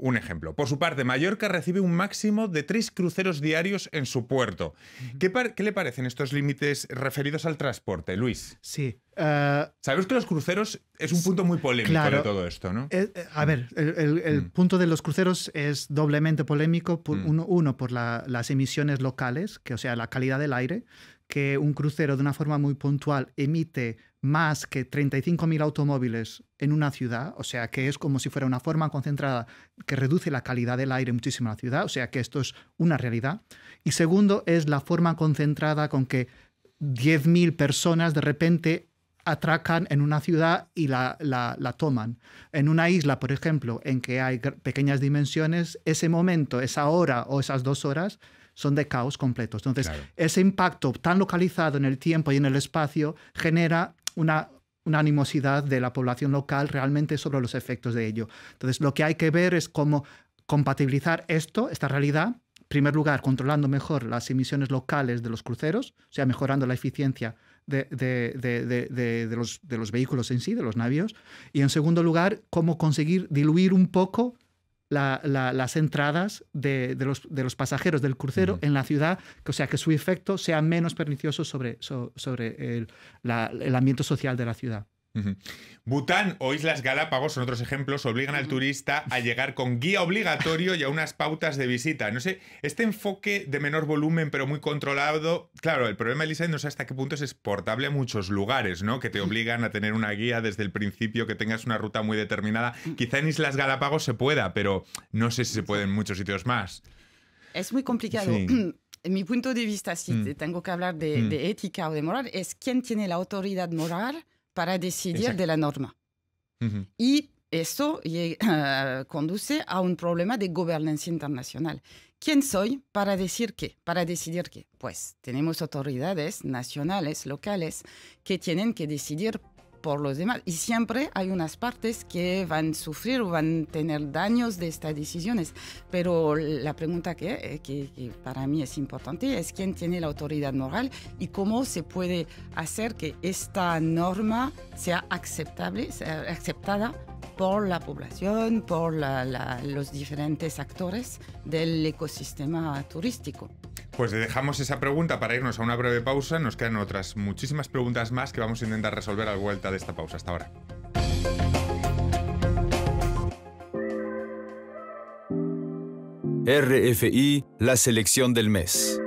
Un ejemplo. Por su parte, Mallorca recibe un máximo de tres cruceros diarios en su puerto. ¿Qué, le parecen estos límites referidos al transporte, Luis? Sí. Eh, Sabemos que los cruceros es un punto muy polémico de todo esto, ¿no? Eh, eh, a ver, el, mm. punto de los cruceros es doblemente polémico. Por, mm. uno, por las emisiones locales, que o sea, la calidad del aire, que un crucero de una forma muy puntual emite más que 35.000 automóviles en una ciudad, o sea que es como si fuera una forma concentrada que reduce la calidad del aire muchísimo en la ciudad, o sea que esto es una realidad. Y segundo es la forma concentrada con que 10.000 personas de repente atracan en una ciudad y la, la, toman. En una isla, por ejemplo, en que hay pequeñas dimensiones, ese momento, esa hora o esas dos horas son de caos completos. Entonces, ese impacto tan localizado en el tiempo y en el espacio genera una, animosidad de la población local realmente sobre los efectos de ello. Entonces, lo que hay que ver es cómo compatibilizar esto, esta realidad, en primer lugar, controlando mejor las emisiones locales de los cruceros, o sea, mejorando la eficiencia de, los, los, vehículos en sí, de los navíos, y en segundo lugar, cómo conseguir diluir un poco las entradas de, los, pasajeros del crucero en la ciudad, o sea, que su efecto sea menos pernicioso sobre, sobre el, el ambiente social de la ciudad. Bután o Islas Galápagos son otros ejemplos, obligan al turista a llegar con guía obligatorio y a unas pautas de visita. No sé, este enfoque de menor volumen pero muy controlado, claro, el problema, Elisa, no sé hasta qué punto es exportable a muchos lugares, ¿no? Que te obligan a tener una guía desde el principio, que tengas una ruta muy determinada. Quizá en Islas Galápagos se pueda, pero no sé si se puede en muchos sitios más. Es muy complicado. *clears throat* Mi punto de vista, si mm. tengo que hablar mm. de ética o de moral, es quién tiene la autoridad moral para decidir de la norma. Y eso eh, conduce a un problema de gobernanza internacional. ¿Quién soy para decir qué? Para decidir qué. Pues tenemos autoridades nacionales, locales, que tienen que decidir por los demás. Y siempre hay unas partes que van a sufrir o van a tener daños de estas decisiones. Pero la pregunta eh, que, para mí es importante es quién tiene la autoridad moral y cómo se puede hacer que esta norma sea aceptable, aceptada por la población, por los diferentes actores del ecosistema turístico. Pues dejamos esa pregunta para irnos a una breve pausa. Nos quedan otras muchísimas preguntas más que vamos a intentar resolver a la vuelta de esta pausa. Hasta ahora. RFI, la selección del mes.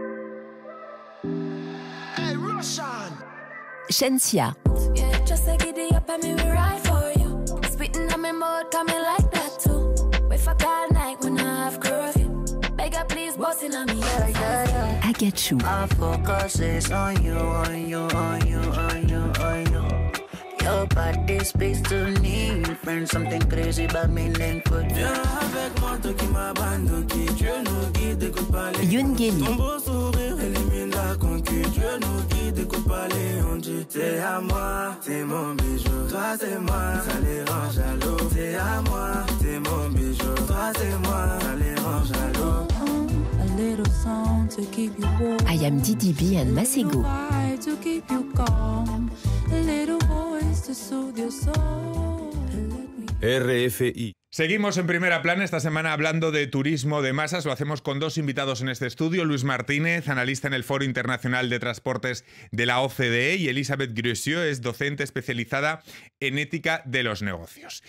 I get you you, you, you, you, focus on on on on on you Your body speaks to me. Friend, something crazy about me, Linkwood. Viens avec moi, Toki, ma bande, qui Dieu nous guide, écoute pas les. Ton beau sourire élimine la conquête Dieu nous guide, écoute pas les. On dit, t'es à moi, c'est mon bijou. Toi, c'est moi, ça les rend jaloux. C'est à moi, c'est mon bijou. Toi, c'est moi, ça les rend jaloux. I am DDB and Masego. RFI Seguimos en primera plana esta semana hablando de turismo de masas. Lo hacemos con dos invitados en este estudio: Luis Martínez, analista en el Foro Internacional de Transportes de la OCDE, y Elizabeth Grusio, es docente especializada en ética de los negocios.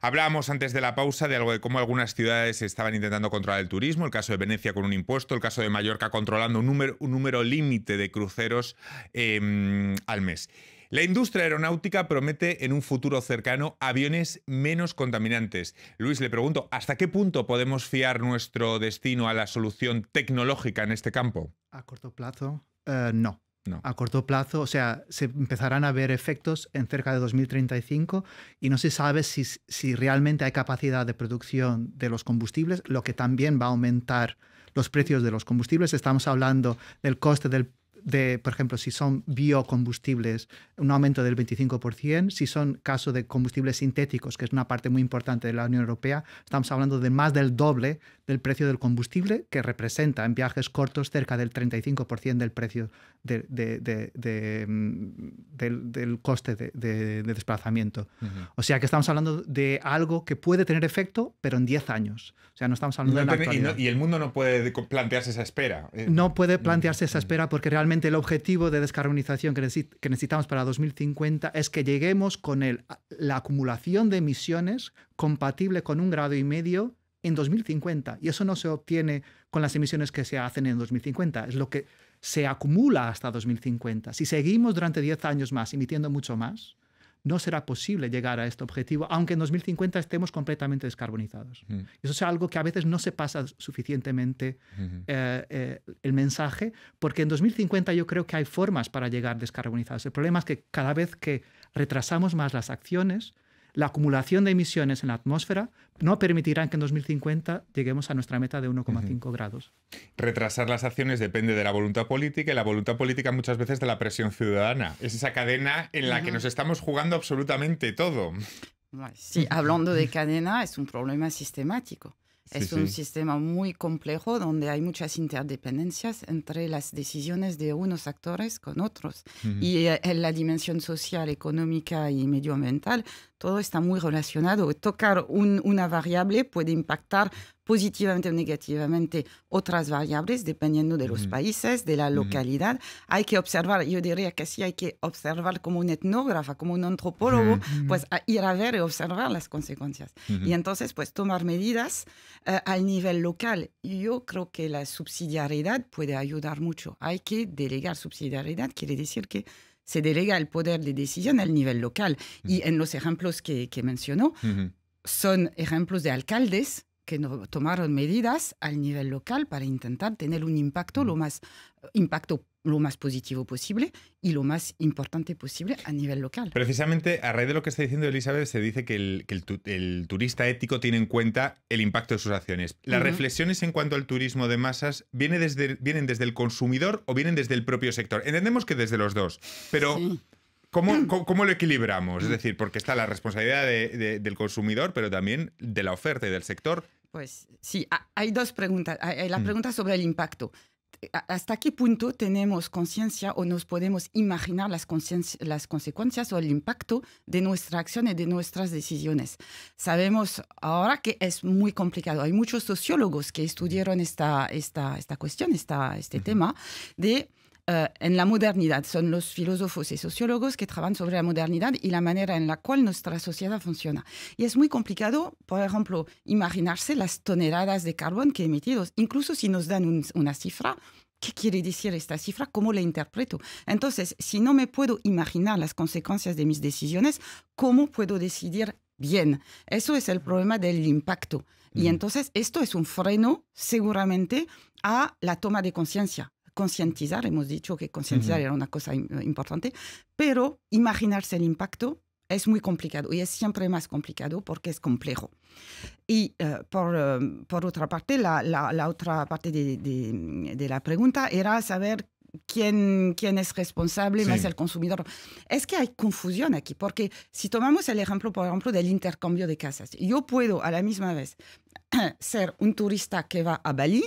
Hablábamos antes de la pausa de algo de cómo algunas ciudades estaban intentando controlar el turismo, el caso de Venecia con un impuesto, el caso de Mallorca controlando un número, límite de cruceros eh, al mes. La industria aeronáutica promete en un futuro cercano aviones menos contaminantes. Luis, le pregunto, ¿hasta qué punto podemos fiar nuestro destino a la solución tecnológica en este campo? A corto plazo, eh, no. No. A corto plazo, o sea, se empezarán a ver efectos en cerca de 2035 y no se sabe si, si realmente hay capacidad de producción de los combustibles, lo que también va a aumentar los precios de los combustibles. Estamos hablando del coste del de, por ejemplo, si son biocombustibles, un aumento del 25%, si son caso de combustibles sintéticos, que es una parte muy importante de la Unión Europea, estamos hablando de más del doble del precio del combustible, que representa en viajes cortos cerca del 35% del precio de, mm, del, coste de, desplazamiento. O sea que estamos hablando de algo que puede tener efecto, pero en 10 años. O sea, no estamos hablando de la Y, el mundo no puede plantearse esa espera. Eh, no puede plantearse esa espera porque realmente el objetivo de descarbonización que, necesitamos para 2050 es que lleguemos con la acumulación de emisiones compatible con un grado y medio en 2050. Y eso no se obtiene con las emisiones que se hacen en 2050, es lo que se acumula hasta 2050. Si seguimos durante 10 años más emitiendo mucho más, no será posible llegar a este objetivo, aunque en 2050 estemos completamente descarbonizados. Eso es algo que a veces no se pasa suficientemente eh, eh, el mensaje, porque en 2050 yo creo que hay formas para llegar descarbonizados. El problema es que cada vez que retrasamos más las acciones, la acumulación de emisiones en la atmósfera no permitirán que en 2050 lleguemos a nuestra meta de 1,5 grados. Retrasar las acciones depende de la voluntad política y la voluntad política muchas veces de la presión ciudadana. Es esa cadena en la que nos estamos jugando absolutamente todo. Sí, hablando de cadena, es un problema sistemático. Es un sistema muy complejo donde hay muchas interdependencias entre las decisiones de unos actores con otros. Y eh, en la dimensión social, económica y medioambiental, todo está muy relacionado. Tocar una variable puede impactar positivamente o negativamente otras variables dependiendo de los países, de la localidad. Hay que observar, yo diría que sí, hay que observar como un etnógrafo, como un antropólogo, pues ir a ver y observar las consecuencias. Y entonces, pues tomar medidas eh, al nivel local. Yo creo que la subsidiariedad puede ayudar mucho. Hay que delegar subsidiariedad, quiere decir que se delega el poder de decisión al nivel local. Y en los ejemplos que, mencionó, son ejemplos de alcaldes que tomaron medidas al nivel local para intentar tener un impacto lo mm. más impacto lo más positivo posible y lo más importante posible a nivel local. Precisamente a raíz de lo que está diciendo Elizabeth, se dice que el, turista ético tiene en cuenta el impacto de sus acciones. ¿Las reflexiones en cuanto al turismo de masas viene desde, vienen desde el consumidor o vienen desde el propio sector? Entendemos que desde los dos, pero... *clears throat* ¿Cómo, lo equilibramos? Es mm. decir, porque está la responsabilidad del consumidor, pero también de la oferta y del sector. Pues sí, hay dos preguntas. la mm. pregunta sobre el impacto. Eh, ¿Hasta qué punto tenemos conciencia o nos podemos imaginar las, las, consecuencias o el impacto de nuestra acción y de nuestras decisiones? Sabemos ahora que es muy complicado. Hay muchos sociólogos que mm. estudiaron esta, esta, esta cuestión, este tema, de eh, en la modernidad. Son los filósofos y sociólogos que trabajan sobre la modernidad y la manera en la cual nuestra sociedad funciona. Y es muy complicado, por ejemplo, imaginarse las toneladas de carbón que emitidos, incluso si nos dan una cifra, ¿Qué quiere decir esta cifra? ¿Cómo la interpreto? Entonces, si no me puedo imaginar las consecuencias de mis decisiones, ¿cómo puedo decidir bien? Eso es el problema del impacto. Y mm. entonces, esto es un freno seguramente a la toma de conciencia concientizar, hemos dicho que concientizar era una cosa eh, importante, pero imaginarse el impacto es muy complicado y es siempre más complicado porque es complejo. Y eh, eh, por, otra parte, la, la, otra parte de, la pregunta era saber quién, quién es responsable es más el consumidor. Es que hay confusión aquí, porque si tomamos el ejemplo, por ejemplo, del intercambio de casas, yo puedo a la misma vez *clears throat* ser un turista que va a Bali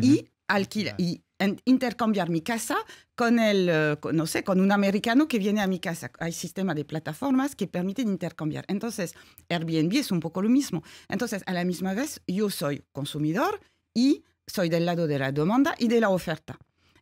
y alquilar. Y intercambiar mi casa con el, eh, no sé, con un americano que viene a mi casa. Hay sistema de plataformas que permiten intercambiar. Entonces, Airbnb es un poco lo mismo. Entonces, a la misma vez, yo soy consumidor y soy del lado de la demanda y de la oferta.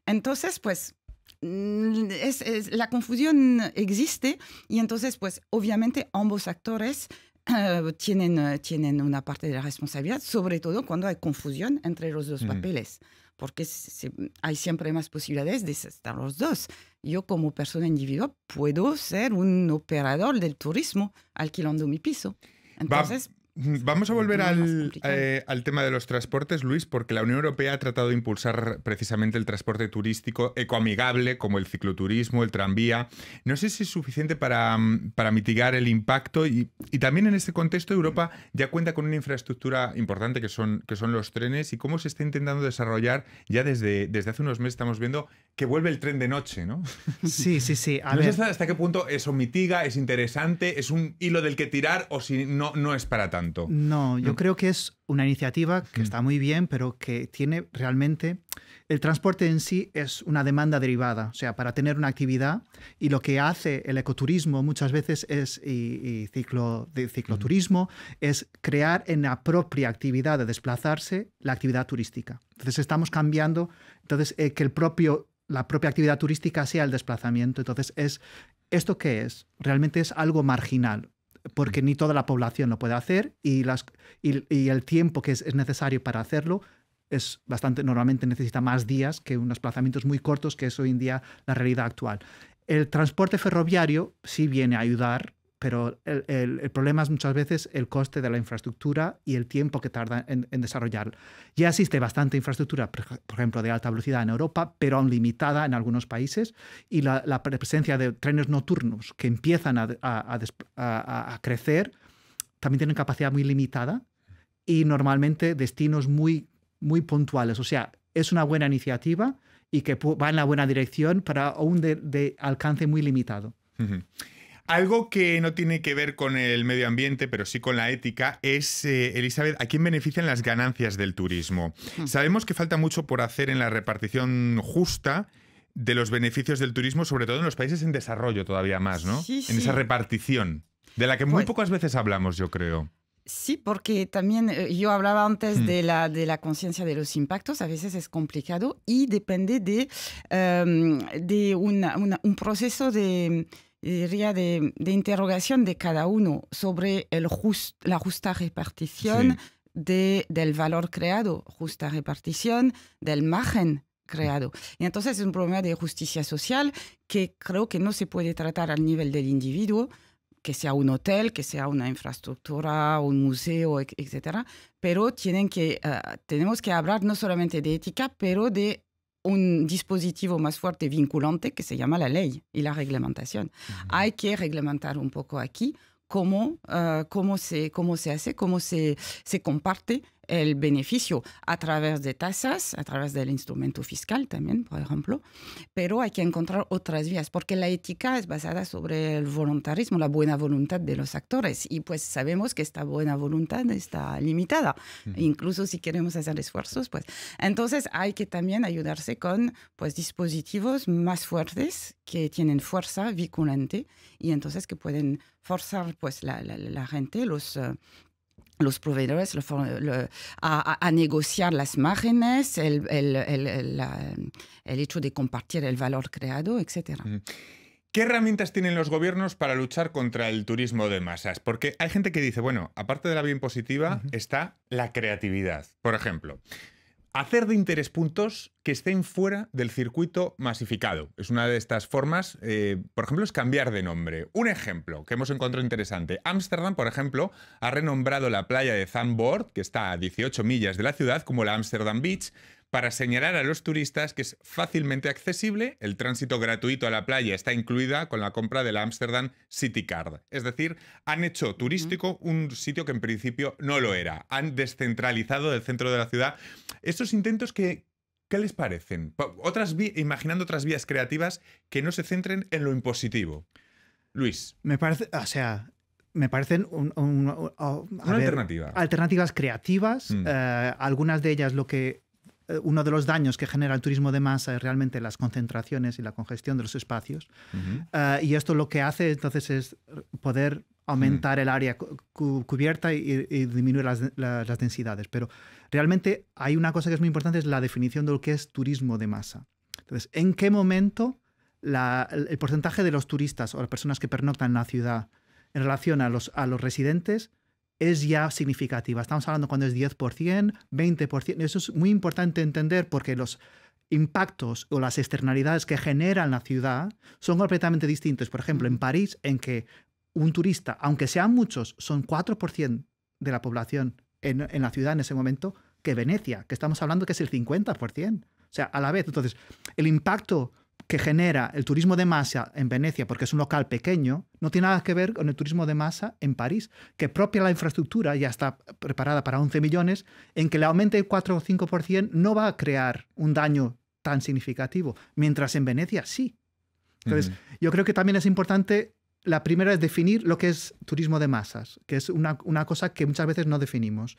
Entonces, pues, mm, es, la confusión existe y entonces, pues, obviamente ambos actores eh, tienen, eh, tienen una parte de la responsabilidad, sobre todo cuando hay confusión entre los dos mm. papeles porque hay siempre más posibilidades de estar los dos. Yo como persona individual puedo ser un operador del turismo alquilando mi piso. Entonces, Vamos a volver eh, al, tema de los transportes, Luis, porque la Unión Europea ha tratado de impulsar precisamente el transporte turístico ecoamigable, como el cicloturismo, el tranvía. No sé si es suficiente para, mm, para mitigar el impacto y, también en este contexto Europa ya cuenta con una infraestructura importante que son, que son los trenes y cómo se está intentando desarrollar ya desde, desde hace unos meses estamos viendo que vuelve el tren de noche, ¿no? *laughs* Sí, sí, sí. hasta, qué punto eso mitiga, es interesante, es un hilo del que tirar o si no, no es para tanto. No, yo mm. creo que es una iniciativa que mm. está muy bien, pero que tiene realmente... El transporte en sí es una demanda derivada, o sea, para tener una actividad y lo que hace el ecoturismo muchas veces es, y, ciclo, de cicloturismo, mm. es crear en la propia actividad de desplazarse la actividad turística. Entonces estamos cambiando, entonces eh, que el propio, la propia actividad turística sea el desplazamiento, entonces es ¿esto qué es? Realmente es algo marginal, porque ni toda la población lo puede hacer y, las, y, el tiempo que es, necesario para hacerlo es bastante, normalmente necesita más días que unos plazamientos muy cortos que es hoy en día la realidad actual. El transporte ferroviario sí viene a ayudar pero el, problema es muchas veces el coste de la infraestructura y el tiempo que tarda en, desarrollar. Ya existe bastante infraestructura, por, ejemplo, de alta velocidad en Europa, pero aún limitada en algunos países, y la, presencia de trenes nocturnos que empiezan a, crecer también tienen capacidad muy limitada y normalmente destinos muy, muy puntuales. O sea, es una buena iniciativa y que va en la buena dirección para un de, alcance muy limitado. Algo que no tiene que ver con el medio ambiente, pero sí con la ética, es, eh, Elizabeth, ¿a quién benefician las ganancias del turismo? Hmm. Sabemos que falta mucho por hacer en la repartición justa de los beneficios del turismo, sobre todo en los países en desarrollo todavía más, ¿no? Sí, sí. En esa repartición, de la que muy pues pocas veces hablamos, yo creo. Sí, porque también eh, yo hablaba antes hmm. de la, de la conciencia de los impactos, a veces es complicado y depende de, em, de un proceso de diría, de, interrogación de cada uno sobre el la justa repartición del valor creado, justa repartición del margen creado. Y entonces es un problema de justicia social que creo que no se puede tratar al nivel del individuo, que sea un hotel, que sea una infraestructura, un museo, etcétera, pero tienen que, eh, tenemos que hablar no solamente de ética, pero de un dispositivo más fuerte vinculante que se llama la ley et la réglementation. Il Hay que un poco aquí eh, cómo, se, cómo se hace, se comparte el beneficio a través de tasas, a través del instrumento fiscal también, por ejemplo, pero hay que encontrar otras vías, porque la ética es basada sobre el voluntarismo, la buena voluntad de los actores, y pues sabemos que esta buena voluntad está limitada, incluso si queremos hacer esfuerzos, pues. Entonces hay que también ayudarse con pues, dispositivos más fuertes que tienen fuerza vinculante y entonces que pueden forzar pues, la, gente, los... Eh, los proveedores a, negociar las márgenes, el, hecho de compartir el valor creado, etc. ¿Qué herramientas tienen los gobiernos para luchar contra el turismo de masas? Porque hay gente que dice, bueno, aparte de la bien positiva está la creatividad. Por ejemplo, Hacer de interés puntos que estén fuera del circuito masificado. Es una de estas formas, eh, por ejemplo, es cambiar de nombre. Un ejemplo que hemos encontrado interesante. Ámsterdam, por ejemplo, ha renombrado la playa de Zandvoort, que está a 18 millas de la ciudad, como la Amsterdam Beach, para señalar a los turistas que es fácilmente accesible, el tránsito gratuito a la playa está incluida con la compra de la Amsterdam City Card. Es decir, han hecho turístico un sitio que en principio no lo era. Han descentralizado el centro de la ciudad. Estos intentos que, ¿Qué les parecen? Otras imaginando otras vías creativas que no se centren en lo impositivo. Luis. Me parece, o sea, me parecen oh, una alternativa. alternativas creativas. Mm. Eh, algunas de ellas lo que eh, uno de los daños que genera el turismo de masa es realmente las concentraciones y la congestión de los espacios. Eh, y esto lo que hace entonces es poder aumentar el área cubierta y, disminuir las, densidades. Pero realmente hay una cosa que es muy importante, es la definición de lo que es turismo de masa. Entonces, ¿en qué momento el, porcentaje de los turistas o las personas que pernoctan en la ciudad en relación a los residentes es ya significativa. Estamos hablando cuando es 10%, 20%. Eso es muy importante entender porque los impactos o las externalidades que genera la ciudad son completamente distintos. Por ejemplo, en París, en que un turista, aunque sean muchos, son 4% de la población en, en, la ciudad en ese momento, que Venecia, que estamos hablando que es el 50%. O sea, a la vez. Entonces, el impacto que genera el turismo de masa en Venecia, porque es un local pequeño, no tiene nada que ver con el turismo de masa en París, que propia la infraestructura ya está preparada para 11 millones, en que le aumente el 4 o 5% no va a crear un daño tan significativo, mientras en Venecia sí. Entonces, yo creo que también es importante la primera es definir lo que es turismo de masas, que es una, cosa que muchas veces no definimos.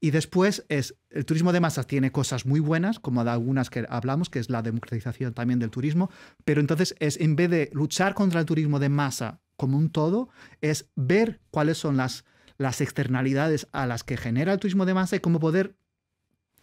Y después es, el turismo de masas tiene cosas muy buenas, como de algunas que hablamos, que es la democratización también del turismo, pero entonces es, en vez de luchar contra el turismo de masa como un todo, es ver cuáles son las, las externalidades a las que genera el turismo de masa y cómo poder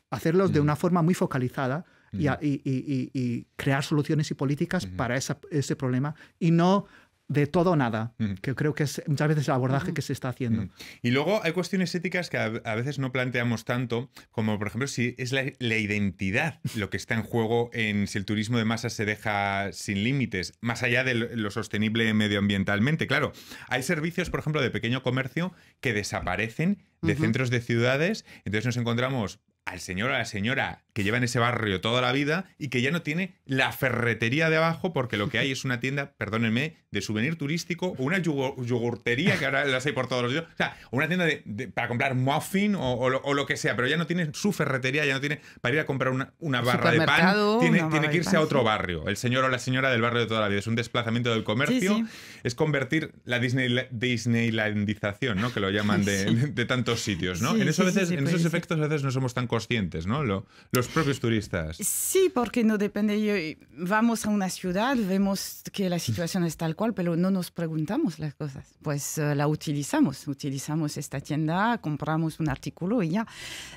hacerlos de mm. una forma muy focalizada y, mm. crear soluciones y políticas para ese problema y no de todo o nada, que creo que es muchas veces el abordaje que se está haciendo. Y luego hay cuestiones éticas que a, veces no planteamos tanto, como por ejemplo si es la, identidad lo que está en juego en si el turismo de masa se deja sin límites, más allá de lo, lo, sostenible medioambientalmente. Claro, hay servicios, por ejemplo, de pequeño comercio que desaparecen de centros de ciudades, entonces nos encontramos al señor o a la señora que lleva en ese barrio toda la vida y que ya no tiene la ferretería de abajo porque lo que hay es una tienda, perdónenme, de souvenir turístico o una yogurtería que ahora las hay por todos los días. O sea, una tienda para comprar muffin o, lo, que sea, pero ya no tiene su ferretería, ya no tiene para ir a comprar una, barra de pan. Tiene, que irse a otro barrio, el señor o la señora del barrio de toda la vida. Es un desplazamiento del comercio, es convertir la Disneylandización, ¿no? que lo llaman de, *laughs* tantos sitios. ¿no? en, eso veces, en esos efectos a veces no somos tan conscientes. ¿no? los propios turistas. Sí, porque no depende. vamos a una ciudad, vemos que la situación es tal cual, pero no nos preguntamos las cosas. Pues eh, la utilizamos, utilizamos esta tienda, compramos un artículo y ya.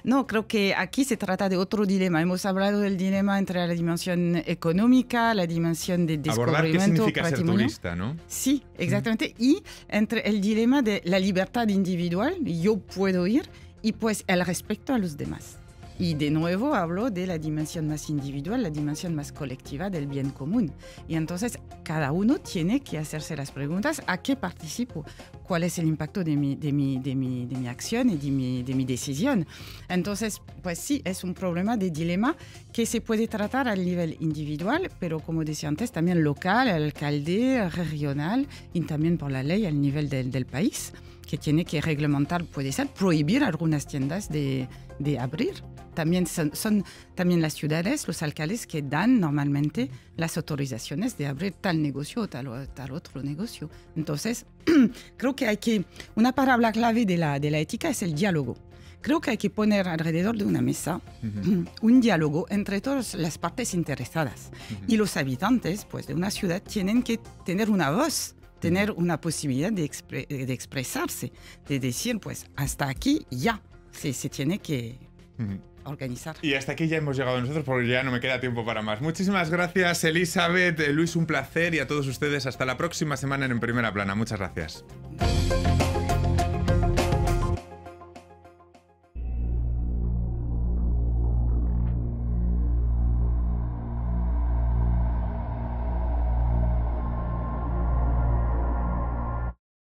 No, creo que aquí se trata de otro dilema. Hemos hablado del dilema entre la dimensión económica, la dimensión de descubrimiento. Abordar qué significa ser turista, ¿no? Sí, mm. exactamente. Y entre el dilema de la libertad individual, yo puedo ir, y pues el respeto a los demás. Y de nuevo hablo de la dimensión más individual, la dimensión más colectiva del bien común. Y entonces cada uno tiene que hacerse las preguntas, ¿a qué participo? ¿Cuál es el impacto de mi, de mi, de mi, acción y de mi, de mi decisión? Entonces, pues sí, es un problema de dilema que se puede tratar a nivel individual, pero como decía antes, también local, alcalde, regional y también por la ley al nivel del, del país, que tiene que reglamentar, puede ser, prohibir algunas tiendas de de abrir. También son, también las ciudades, los alcaldes que dan normalmente las autorizaciones de abrir tal negocio o tal, otro negocio. Entonces, *clears throat* creo que hay que, una palabra clave de la, de la ética es el diálogo. Creo que hay que poner alrededor de una mesa un diálogo entre todas las partes interesadas. Y los habitantes pues, de una ciudad tienen que tener una voz tener una posibilidad de expresarse, de decir, pues, hasta aquí ya. Sí, se tiene que organizar. Y hasta aquí ya hemos llegado nosotros porque ya no me queda tiempo para más. Muchísimas gracias Elizabeth, Luis, un placer y a todos ustedes hasta la próxima semana en Primera Plana. Muchas gracias.